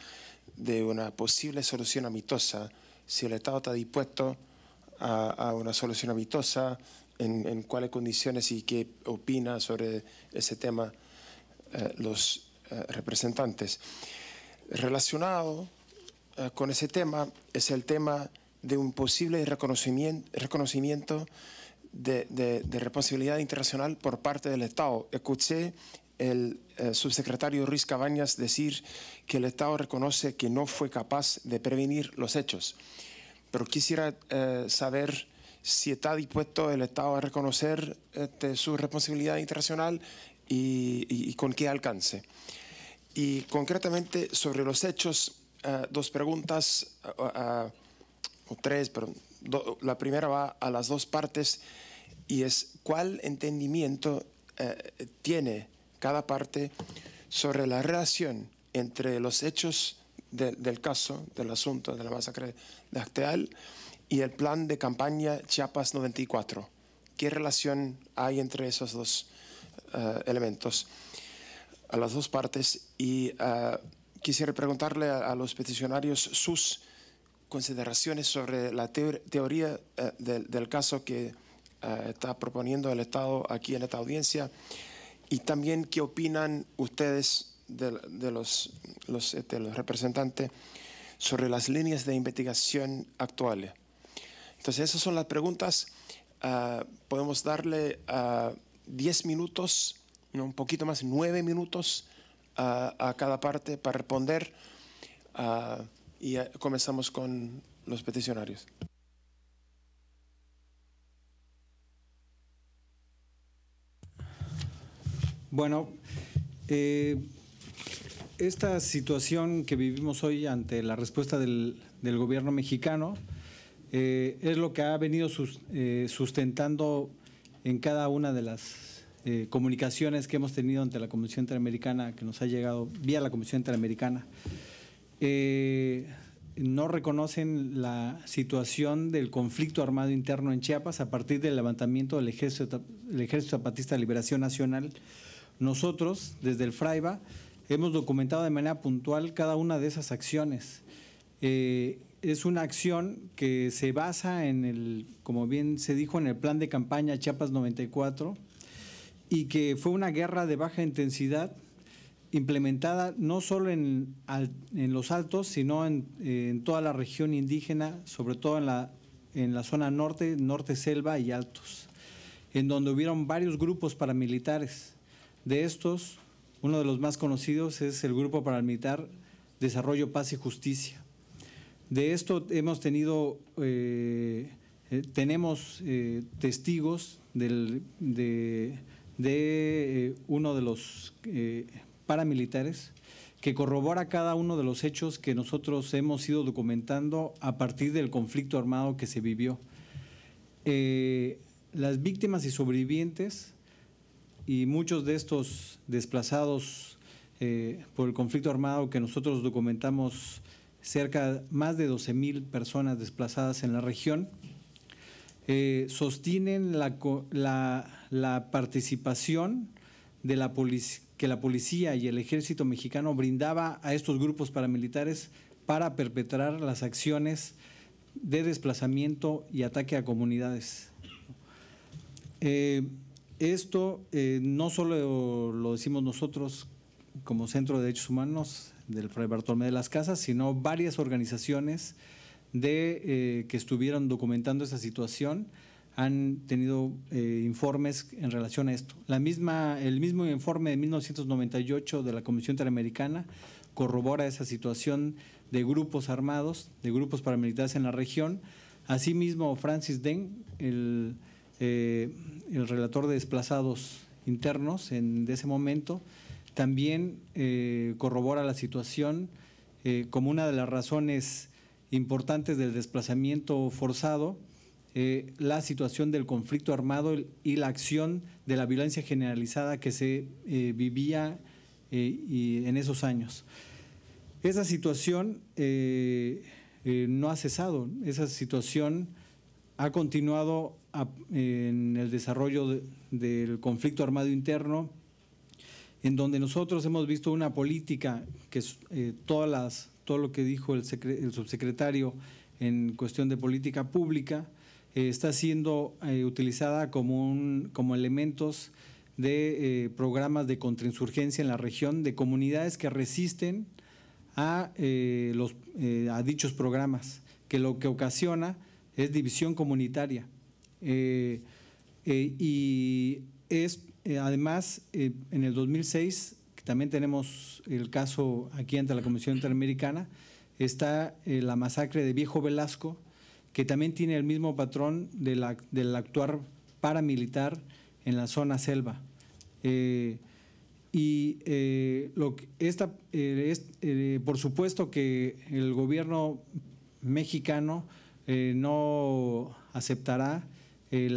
Speaker 1: de una posible solución amistosa. Si el Estado está dispuesto a, a una solución amistosa, en, cuáles condiciones y qué opina sobre ese tema eh, los eh, representantes. Relacionado eh, con ese tema es el tema de un posible reconocimiento, de, de, responsabilidad internacional por parte del Estado. Escuché el subsecretario Ruiz Cabañas decir que el Estado reconoce que no fue capaz de prevenir los hechos, pero quisiera saber si está dispuesto el Estado a reconocer este, su responsabilidad internacional y, con qué alcance. Y concretamente sobre los hechos, eh, dos preguntas, eh, eh, o tres, pero la primera va a las dos partes y es cuál entendimiento tiene cada parte sobre la relación entre los hechos del caso, del asunto de la masacre de Acteal y el plan de campaña Chiapas 94. ¿Qué relación hay entre esos dos eh, elementos, a las dos partes? Y eh, quisiera preguntarle a, los peticionarios sus consideraciones sobre la teoría eh, del, caso que está proponiendo el Estado aquí en esta audiencia y también qué opinan ustedes de, este, los representantes sobre las líneas de investigación actuales. Entonces, esas son las preguntas. Ah, podemos darle 10 ah, minutos, un poquito más, 9 minutos ah, a cada parte para responder. y comenzamos con los peticionarios.
Speaker 2: Bueno, eh, esta situación que vivimos hoy ante la respuesta del gobierno mexicano, eh, es lo que ha venido eh, sustentando en cada una de las eh, comunicaciones que hemos tenido ante la Comisión Interamericana, que nos ha llegado vía la Comisión Interamericana. no reconocen la situación del conflicto armado interno en Chiapas a partir del levantamiento del Ejército, Zapatista de Liberación Nacional. Nosotros, desde el FRAIBA, hemos documentado de manera puntual cada una de esas acciones es una acción que se basa en el, como bien se dijo, en el plan de campaña Chiapas 94 y que fue una guerra de baja intensidad implementada no solo en, los altos, sino en, en, toda la región indígena, sobre todo en la, en la zona norte, norte selva y altos, en donde hubieron varios grupos paramilitares. De estos, uno de los más conocidos es el Grupo Paramilitar Desarrollo, Paz y Justicia, de esto hemos tenido, eh, eh, tenemos eh, testigos de, de uno de los paramilitares que corrobora cada uno de los hechos que nosotros hemos ido documentando a partir del conflicto armado que se vivió. las víctimas y sobrevivientes y muchos de estos desplazados por el conflicto armado que nosotros documentamos cerca más de 12 mil personas desplazadas en la región, eh, sostienen la, participación de la que la policía y el ejército mexicano brindaba a estos grupos paramilitares para perpetrar las acciones de desplazamiento y ataque a comunidades. Eh, esto eh, no solo lo decimos nosotros como Centro de Derechos Humanos, del Fray Bartolomé de las Casas, sino varias organizaciones de, eh, que estuvieron documentando esa situación han tenido eh, informes en relación a esto. La misma, el mismo informe de 1998 de la Comisión Interamericana corrobora esa situación de grupos armados, de grupos paramilitares en la región. Asimismo, Francis Deng, el, eh, el relator de desplazados internos en, de ese momento, también eh, corrobora la situación eh, como una de las razones importantes del desplazamiento forzado, eh, la situación del conflicto armado y la acción de la violencia generalizada que se vivía en esos años. Esa situación no ha cesado, esa situación ha continuado en el desarrollo del conflicto armado interno, en donde nosotros hemos visto una política que eh, todas las, todo lo que dijo el, subsecretario en cuestión de política pública eh, está siendo eh, utilizada como, un, como elementos de programas de contrainsurgencia en la región, de comunidades que resisten a, los, a dichos programas, que lo que ocasiona es división comunitaria. y es eh, además, eh, en el 2006, que también tenemos el caso aquí ante la Comisión Interamericana, está eh, la masacre de Viejo Velasco, que también tiene el mismo patrón del actuar paramilitar en la zona selva. y lo, esta, es, por supuesto que el gobierno mexicano no aceptará eh,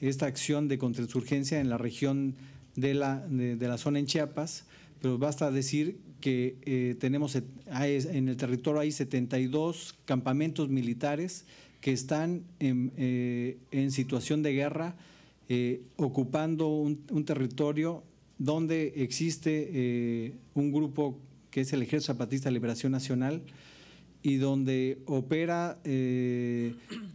Speaker 2: esta acción de contrainsurgencia en la región de la, de, la zona en Chiapas, pero basta decir que eh, tenemos en el territorio hay 72 campamentos militares que están en, eh, situación de guerra, ocupando un, un, territorio donde existe un grupo que es el Ejército Zapatista de Liberación Nacional y donde opera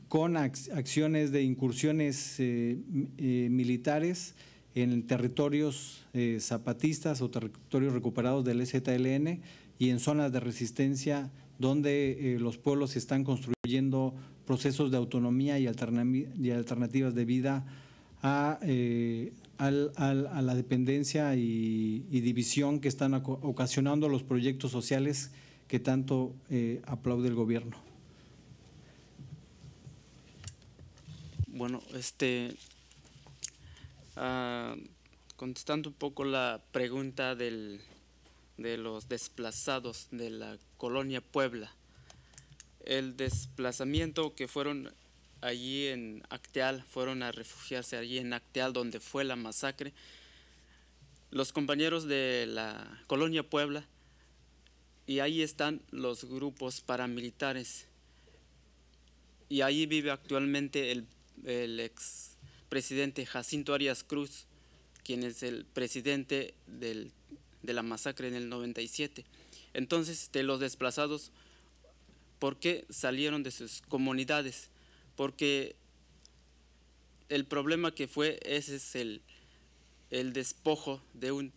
Speaker 2: con acciones de incursiones eh, eh, militares en territorios eh, zapatistas o territorios recuperados del EZLN y en zonas de resistencia donde los pueblos están construyendo procesos de autonomía y, alternativas de vida a, la dependencia y, división que están ocasionando los proyectos sociales que tanto aplaude el gobierno.
Speaker 3: Bueno, este. Ah, contestando un poco la pregunta de los desplazados de la colonia Puebla. El desplazamiento que fueron allí en Acteal, fueron a refugiarse allí en Acteal, donde fue la masacre. Los compañeros de la colonia Puebla, y ahí están los grupos paramilitares. Y ahí vive actualmente el el ex presidente Jacinto Arias Cruz, quien es el presidente de la masacre en el 97. Entonces, de los desplazados, ¿por qué salieron de sus comunidades? Porque el problema que fue ese es el, despojo de, un,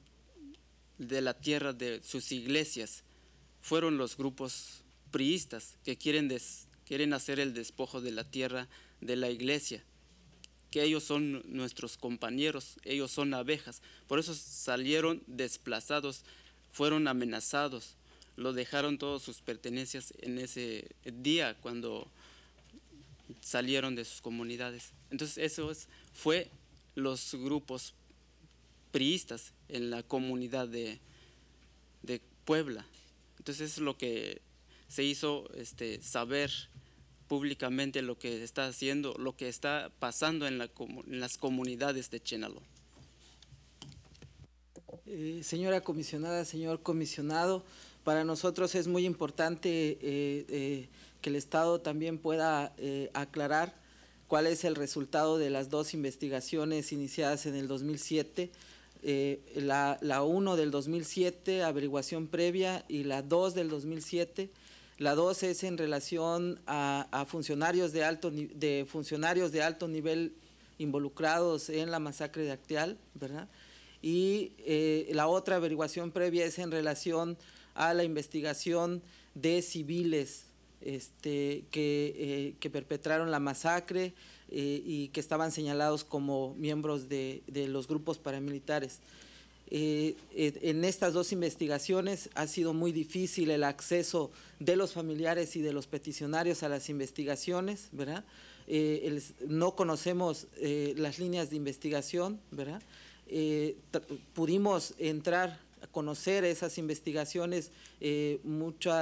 Speaker 3: de la tierra de sus iglesias. Fueron los grupos priistas que quieren, quieren hacer el despojo de la tierra de la iglesia, que ellos son nuestros compañeros, ellos son abejas. Por eso salieron desplazados, fueron amenazados, lo dejaron todas sus pertenencias en ese día cuando salieron de sus comunidades. Entonces eso fue los grupos priistas en la comunidad de, de Puebla. Entonces es lo que se hizo este, saber públicamente lo que está haciendo, lo que está pasando en, las comunidades de Chenaló.
Speaker 4: Eh, señora comisionada, señor comisionado, para nosotros es muy importante eh, eh, que el Estado también pueda aclarar cuál es el resultado de las dos investigaciones iniciadas en el 2007, la, la 1 del 2007, averiguación previa, y la 2 del 2007, la dos es en relación a, funcionarios, de alto, de funcionarios de alto nivel involucrados en la masacre de Acteal, ¿verdad? Y eh, la otra averiguación previa es en relación a la investigación de civiles este, eh, que, perpetraron la masacre eh, y que estaban señalados como miembros de los grupos paramilitares. Eh, eh, en estas dos investigaciones ha sido muy difícil el acceso de los familiares y de los peticionarios a las investigaciones, ¿verdad? Eh, no conocemos las líneas de investigación, ¿verdad? pudimos entrar a conocer esas investigaciones mucho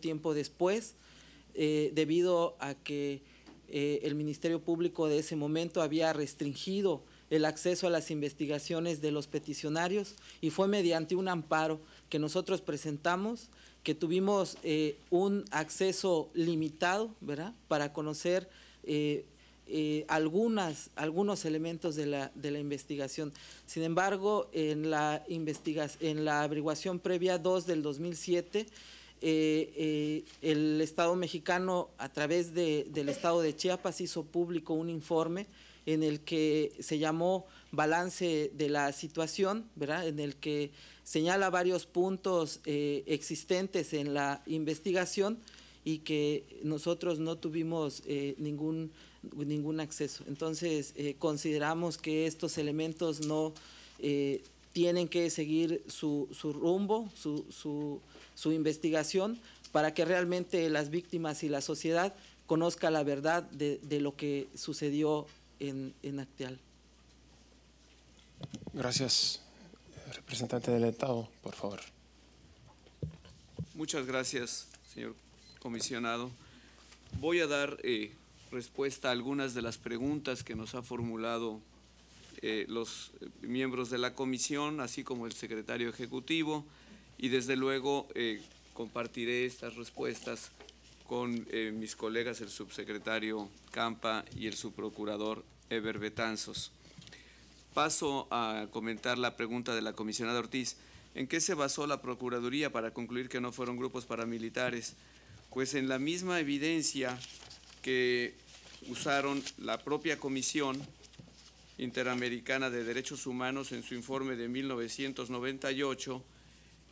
Speaker 4: tiempo después, debido a que el Ministerio Público de ese momento había restringido el acceso a las investigaciones de los peticionarios y fue mediante un amparo que nosotros presentamos que tuvimos eh, un acceso limitado ¿verdad? para conocer eh, eh, algunas, algunos elementos de la, investigación. Sin embargo, en la, en la averiguación previa 2 del 2007, el Estado mexicano, a través del Estado de Chiapas, hizo público un informe en el que se llamó balance de la situación, ¿verdad? en el que señala varios puntos eh, existentes en la investigación y que nosotros no tuvimos eh, ningún, ningún acceso. Entonces, eh, consideramos que estos elementos no tienen que seguir su, rumbo, su, investigación, para que realmente las víctimas y la sociedad conozca la verdad de, de lo que sucedió en, en
Speaker 1: Gracias, representante del Estado, por favor.
Speaker 4: Muchas
Speaker 6: gracias, señor comisionado. Voy a dar eh, respuesta a algunas de las preguntas que nos ha formulado eh, los eh, miembros de la comisión, así como el secretario ejecutivo, y desde luego compartiré estas respuestas con eh, mis colegas, el subsecretario Campa y el subprocurador Eber Betanzos. Paso a comentar la pregunta de la comisionada Ortiz. ¿En qué se basó la Procuraduría para concluir que no fueron grupos paramilitares? Pues en la misma evidencia que usaron la propia Comisión Interamericana de Derechos Humanos en su informe de 1998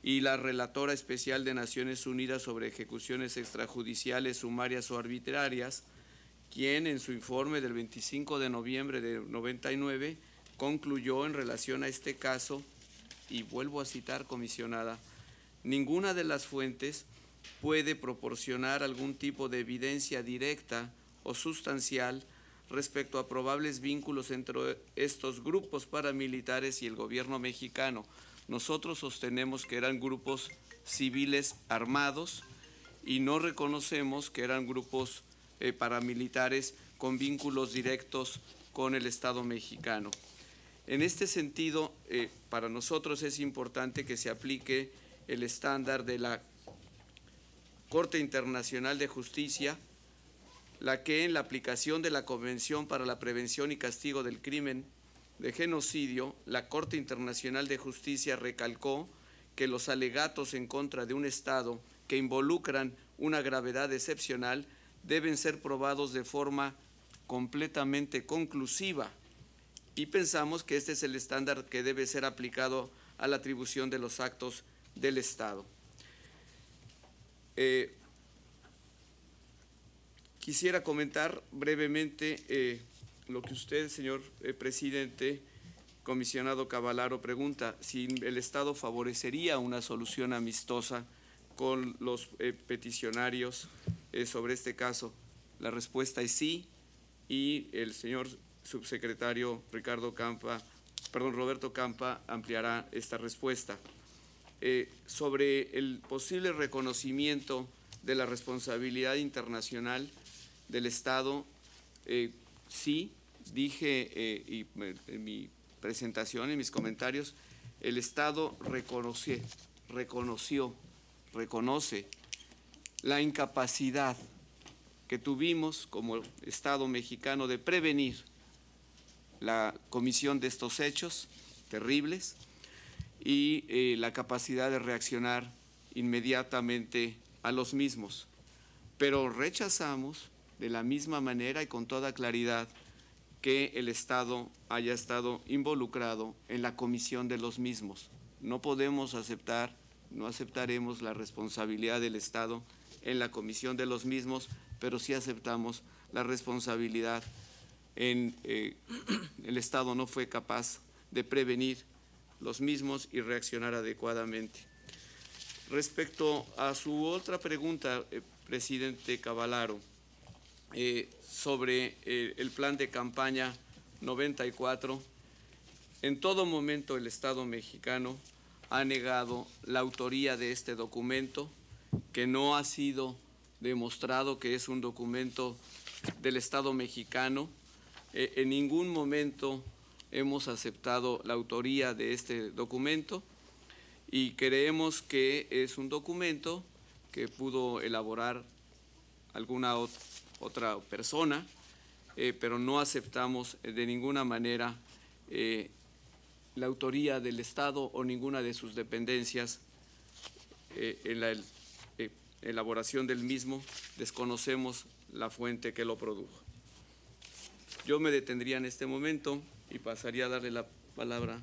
Speaker 6: y la relatora especial de Naciones Unidas sobre ejecuciones extrajudiciales, sumarias o arbitrarias, quien en su informe del 25 de noviembre de 99 concluyó en relación a este caso, y vuelvo a citar comisionada, ninguna de las fuentes puede proporcionar algún tipo de evidencia directa o sustancial respecto a probables vínculos entre estos grupos paramilitares y el gobierno mexicano. Nosotros sostenemos que eran grupos civiles armados y no reconocemos que eran grupos eh, paramilitares con vínculos directos con el Estado mexicano. En este sentido, eh, para nosotros es importante que se aplique el estándar de la Corte Internacional de Justicia, la que en la aplicación de la Convención para la Prevención y Castigo del Crimen de genocidio, la Corte Internacional de Justicia recalcó que los alegatos en contra de un Estado que involucran una gravedad excepcional deben ser probados de forma completamente conclusiva y pensamos que este es el estándar que debe ser aplicado a la atribución de los actos del Estado. Eh, quisiera comentar brevemente eh, lo que usted, señor eh, presidente, comisionado Cavalaro, pregunta, si el Estado favorecería una solución amistosa con los eh, peticionarios eh, sobre este caso. La respuesta es sí y el señor subsecretario Ricardo Campa, perdón, Roberto Campa ampliará esta respuesta. sobre el posible reconocimiento de la responsabilidad internacional del Estado, sí, dije eh, en mi presentación, en mis comentarios, el Estado reconoce, reconoció, reconoce la incapacidad que tuvimos como Estado mexicano de prevenir la comisión de estos hechos terribles y eh, la capacidad de reaccionar inmediatamente a los mismos. Pero rechazamos de la misma manera y con toda claridad que el Estado haya estado involucrado en la comisión de los mismos. No podemos aceptar, no aceptaremos la responsabilidad del Estado en la comisión de los mismos, pero sí aceptamos la responsabilidad en eh, el Estado no fue capaz de prevenir los mismos y reaccionar adecuadamente. Respecto a su otra pregunta, eh, presidente Cavalaro, eh, sobre eh, el plan de campaña 94, en todo momento el Estado mexicano ha negado la autoría de este documento, que no ha sido demostrado que es un documento del Estado mexicano. Eh, en ningún momento hemos aceptado la autoría de este documento y creemos que es un documento que pudo elaborar alguna otra otra persona, eh, pero no aceptamos eh, de ninguna manera eh, la autoría del Estado o ninguna de sus dependencias en la elaboración del mismo. Desconocemos la fuente que lo produjo. Yo me detendría en este momento y pasaría a darle la palabra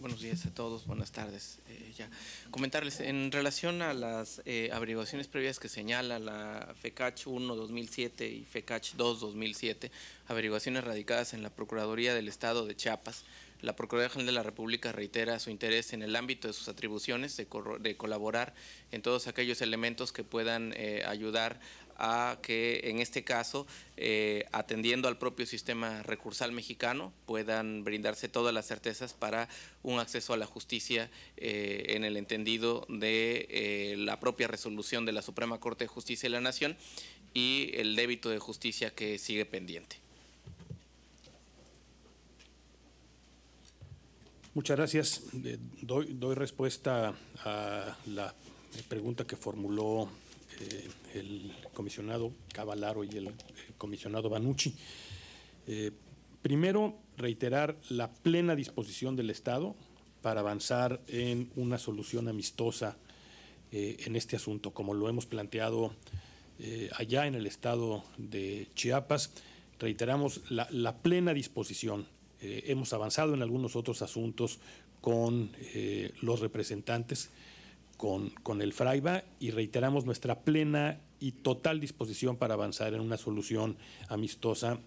Speaker 2: Buenos días a todos, buenas tardes. Eh, ya.
Speaker 4: Comentarles, en relación a las eh, averiguaciones previas que señala la FECACH 1 2007 y FECACH 2 2007, averiguaciones radicadas en la Procuraduría del
Speaker 6: Estado de Chiapas, la Procuraduría General de la República reitera su interés en el ámbito de sus atribuciones de, de colaborar en todos aquellos elementos que puedan eh, ayudar a que en este caso, eh, atendiendo al propio sistema recursal mexicano, puedan brindarse todas las certezas para un acceso a la justicia eh, en el entendido de eh, la propia resolución de la Suprema Corte de Justicia de la Nación y el débito de justicia que sigue pendiente.
Speaker 5: Muchas gracias. Doy, doy respuesta a la pregunta que formuló eh, el comisionado Cavalaro y el, comisionado Banucci. Eh, primero, reiterar la plena disposición del Estado para avanzar en una solución amistosa eh, en este asunto, como lo hemos planteado allá en el Estado de Chiapas. Reiteramos la plena disposición. hemos avanzado en algunos otros asuntos con los representantes con, el Fraiba y reiteramos nuestra plena y total disposición para avanzar en una solución amistosa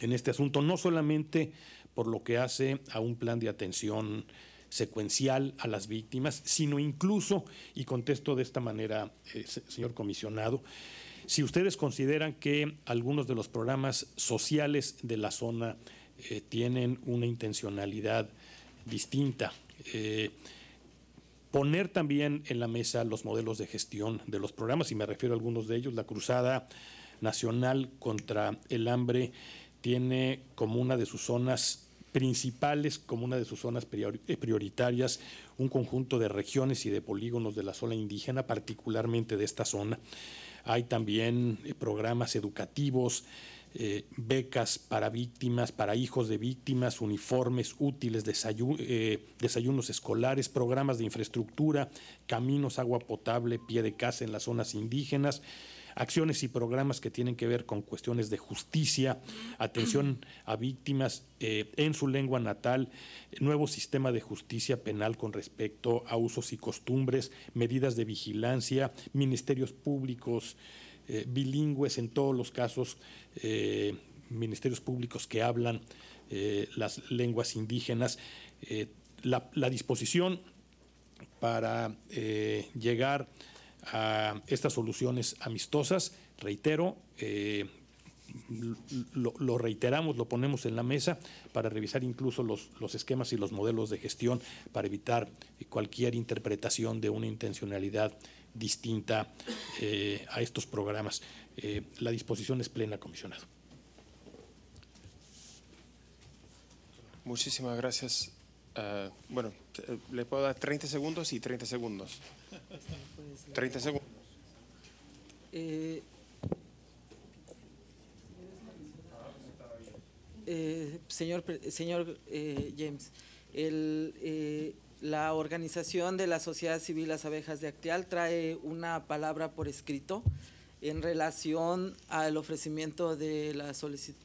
Speaker 5: en este asunto, no solamente por lo que hace a un plan de atención secuencial a las víctimas, sino incluso, y contesto de esta manera, eh, señor comisionado, si ustedes consideran que algunos de los programas sociales de la zona eh, tienen una intencionalidad distinta, eh, Poner también en la mesa los modelos de gestión de los programas, y me refiero a algunos de ellos. La Cruzada Nacional contra el Hambre tiene como una de sus zonas principales como una de sus zonas eh, prioritarias, un conjunto de regiones y de polígonos de la zona indígena, particularmente de esta zona. Hay también eh, programas educativos eh, becas para víctimas, para hijos de víctimas, uniformes útiles, eh, desayunos escolares, programas de infraestructura, caminos, agua potable, pie de casa en las zonas indígenas acciones y programas que tienen que ver con cuestiones de justicia, atención a víctimas eh, en su lengua natal, nuevo sistema de justicia penal con respecto a usos y costumbres, medidas de vigilancia, ministerios públicos, eh, bilingües en todos los casos, eh, ministerios públicos que hablan eh, las lenguas indígenas. La, disposición para llegar a estas soluciones amistosas, reitero, lo, reiteramos, lo ponemos en la mesa para revisar incluso los, los, esquemas y los modelos de gestión para evitar cualquier interpretación de una intencionalidad distinta eh, a estos programas. Eh, la disposición es plena, comisionado.
Speaker 1: Muchísimas gracias. Eh, bueno, le puedo dar 30 segundos y 30 segundos. 30 segundos.
Speaker 4: señor señor James, el, la organización de la sociedad civil Las Abejas de Actial trae una palabra por escrito en relación al ofrecimiento de la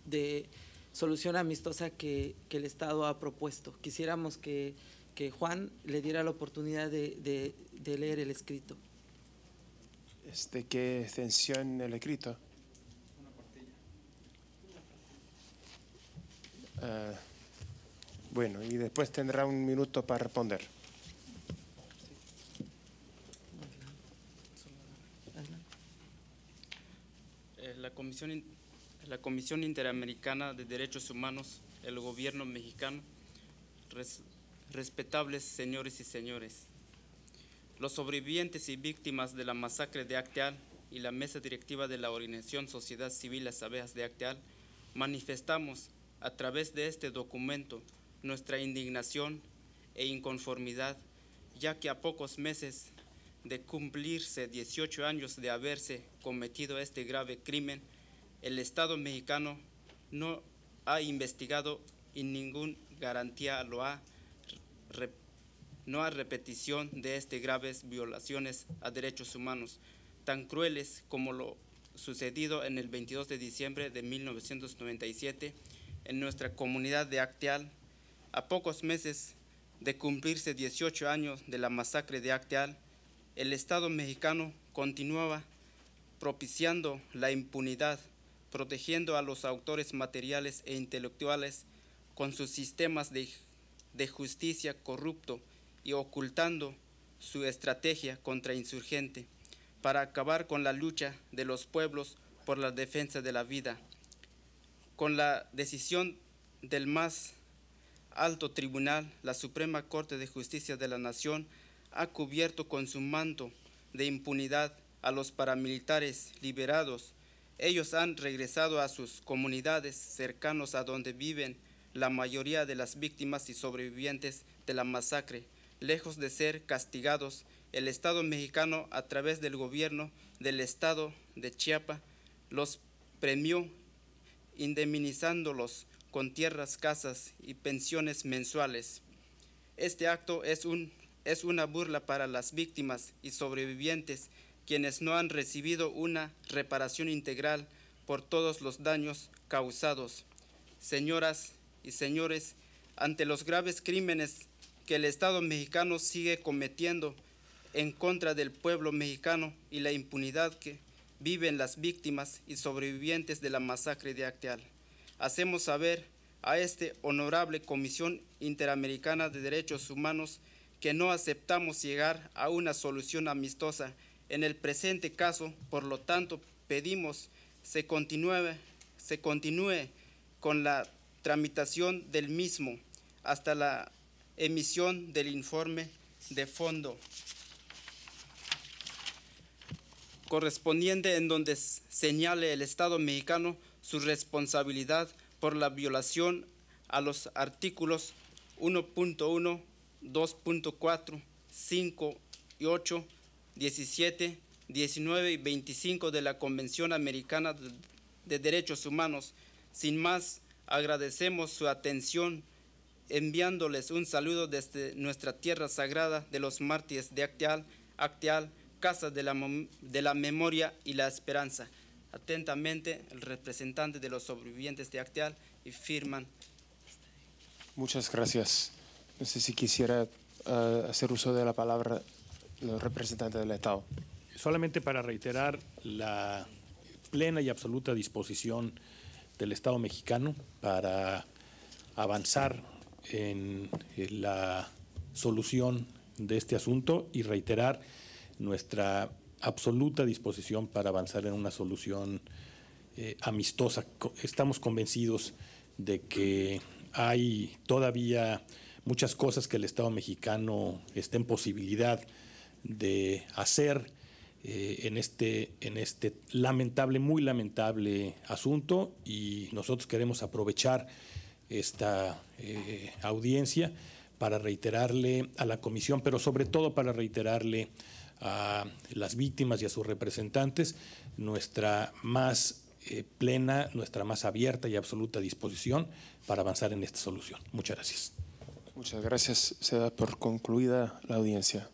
Speaker 4: de solución amistosa que, el Estado ha propuesto. Quisiéramos que, Juan le diera la oportunidad de, leer el escrito.
Speaker 1: Este, ¿Qué extensión el escrito? Una ah, bueno, y después tendrá un minuto para responder.
Speaker 3: Eh, la Comisión, la Comisión Interamericana de Derechos Humanos, el gobierno mexicano, respetables señores y señores, los sobrevivientes y víctimas de la masacre de Acteal y la mesa directiva de la Organización Sociedad Civil Las Abejas de Acteal manifestamos a través de este documento nuestra indignación e inconformidad, ya que a pocos meses de cumplirse 18 años de haberse cometido este grave crimen, el Estado mexicano no ha investigado y ninguna garantía lo ha no ha repetición de estas graves violaciones a derechos humanos, tan crueles como lo sucedido en el 22 de diciembre de 1997 en nuestra comunidad de Acteal, a pocos meses de cumplirse 18 años de la masacre de Acteal, el Estado mexicano continuaba propiciando la impunidad, protegiendo a los autores materiales e intelectuales con sus sistemas de, justicia corrupto y ocultando su estrategia contra insurgente para acabar con la lucha de los pueblos por la defensa de la vida. Con la decisión del más alto tribunal, la Suprema Corte de Justicia de la Nación, ha cubierto con su manto de impunidad a los paramilitares liberados. Ellos han regresado a sus comunidades cercanos a donde viven la mayoría de las víctimas y sobrevivientes de la masacre. Lejos de ser castigados, el Estado mexicano a través del gobierno del Estado de Chiapa los premió indemnizándolos con tierras, casas y pensiones mensuales. Este acto es, un, es una burla para las víctimas y sobrevivientes, quienes no han recibido una reparación integral por todos los daños causados. Señoras y señores, ante los graves crímenes que el Estado mexicano sigue cometiendo en contra del pueblo mexicano y la impunidad que viven las víctimas y sobrevivientes de la masacre de Acteal hacemos saber a este honorable Comisión Interamericana de Derechos Humanos que no aceptamos llegar a una solución amistosa en el presente caso, por lo tanto pedimos se continúe, se continúe con la tramitación del mismo hasta la emisión del informe de fondo correspondiente en donde señale el Estado mexicano su responsabilidad por la violación a los artículos 1.1, 2.4, 5 y 8, 17, 19 y 25 de la Convención Americana de Derechos Humanos. Sin más, agradecemos su atención enviándoles un saludo desde nuestra tierra sagrada de los mártires de Acteal, Casa de la Memoria y la Esperanza. Atentamente, el representante de los sobrevivientes de Acteal y firman.
Speaker 1: Muchas gracias. No sé si quisiera eh, hacer uso de la palabra
Speaker 5: el representante del Estado. Solamente para reiterar la plena y absoluta disposición del Estado mexicano para avanzar en la solución de este asunto y reiterar nuestra absoluta disposición para avanzar en una solución eh, amistosa. Estamos convencidos de que hay todavía muchas cosas que el Estado mexicano está en posibilidad de hacer eh, en, este, en este lamentable, muy lamentable asunto y nosotros queremos aprovechar esta eh, audiencia para reiterarle a la comisión, pero sobre todo para reiterarle a las víctimas y a sus representantes nuestra más eh, plena, nuestra más abierta y absoluta disposición para avanzar en esta solución. Muchas gracias.
Speaker 1: Muchas gracias. Se da por concluida la audiencia.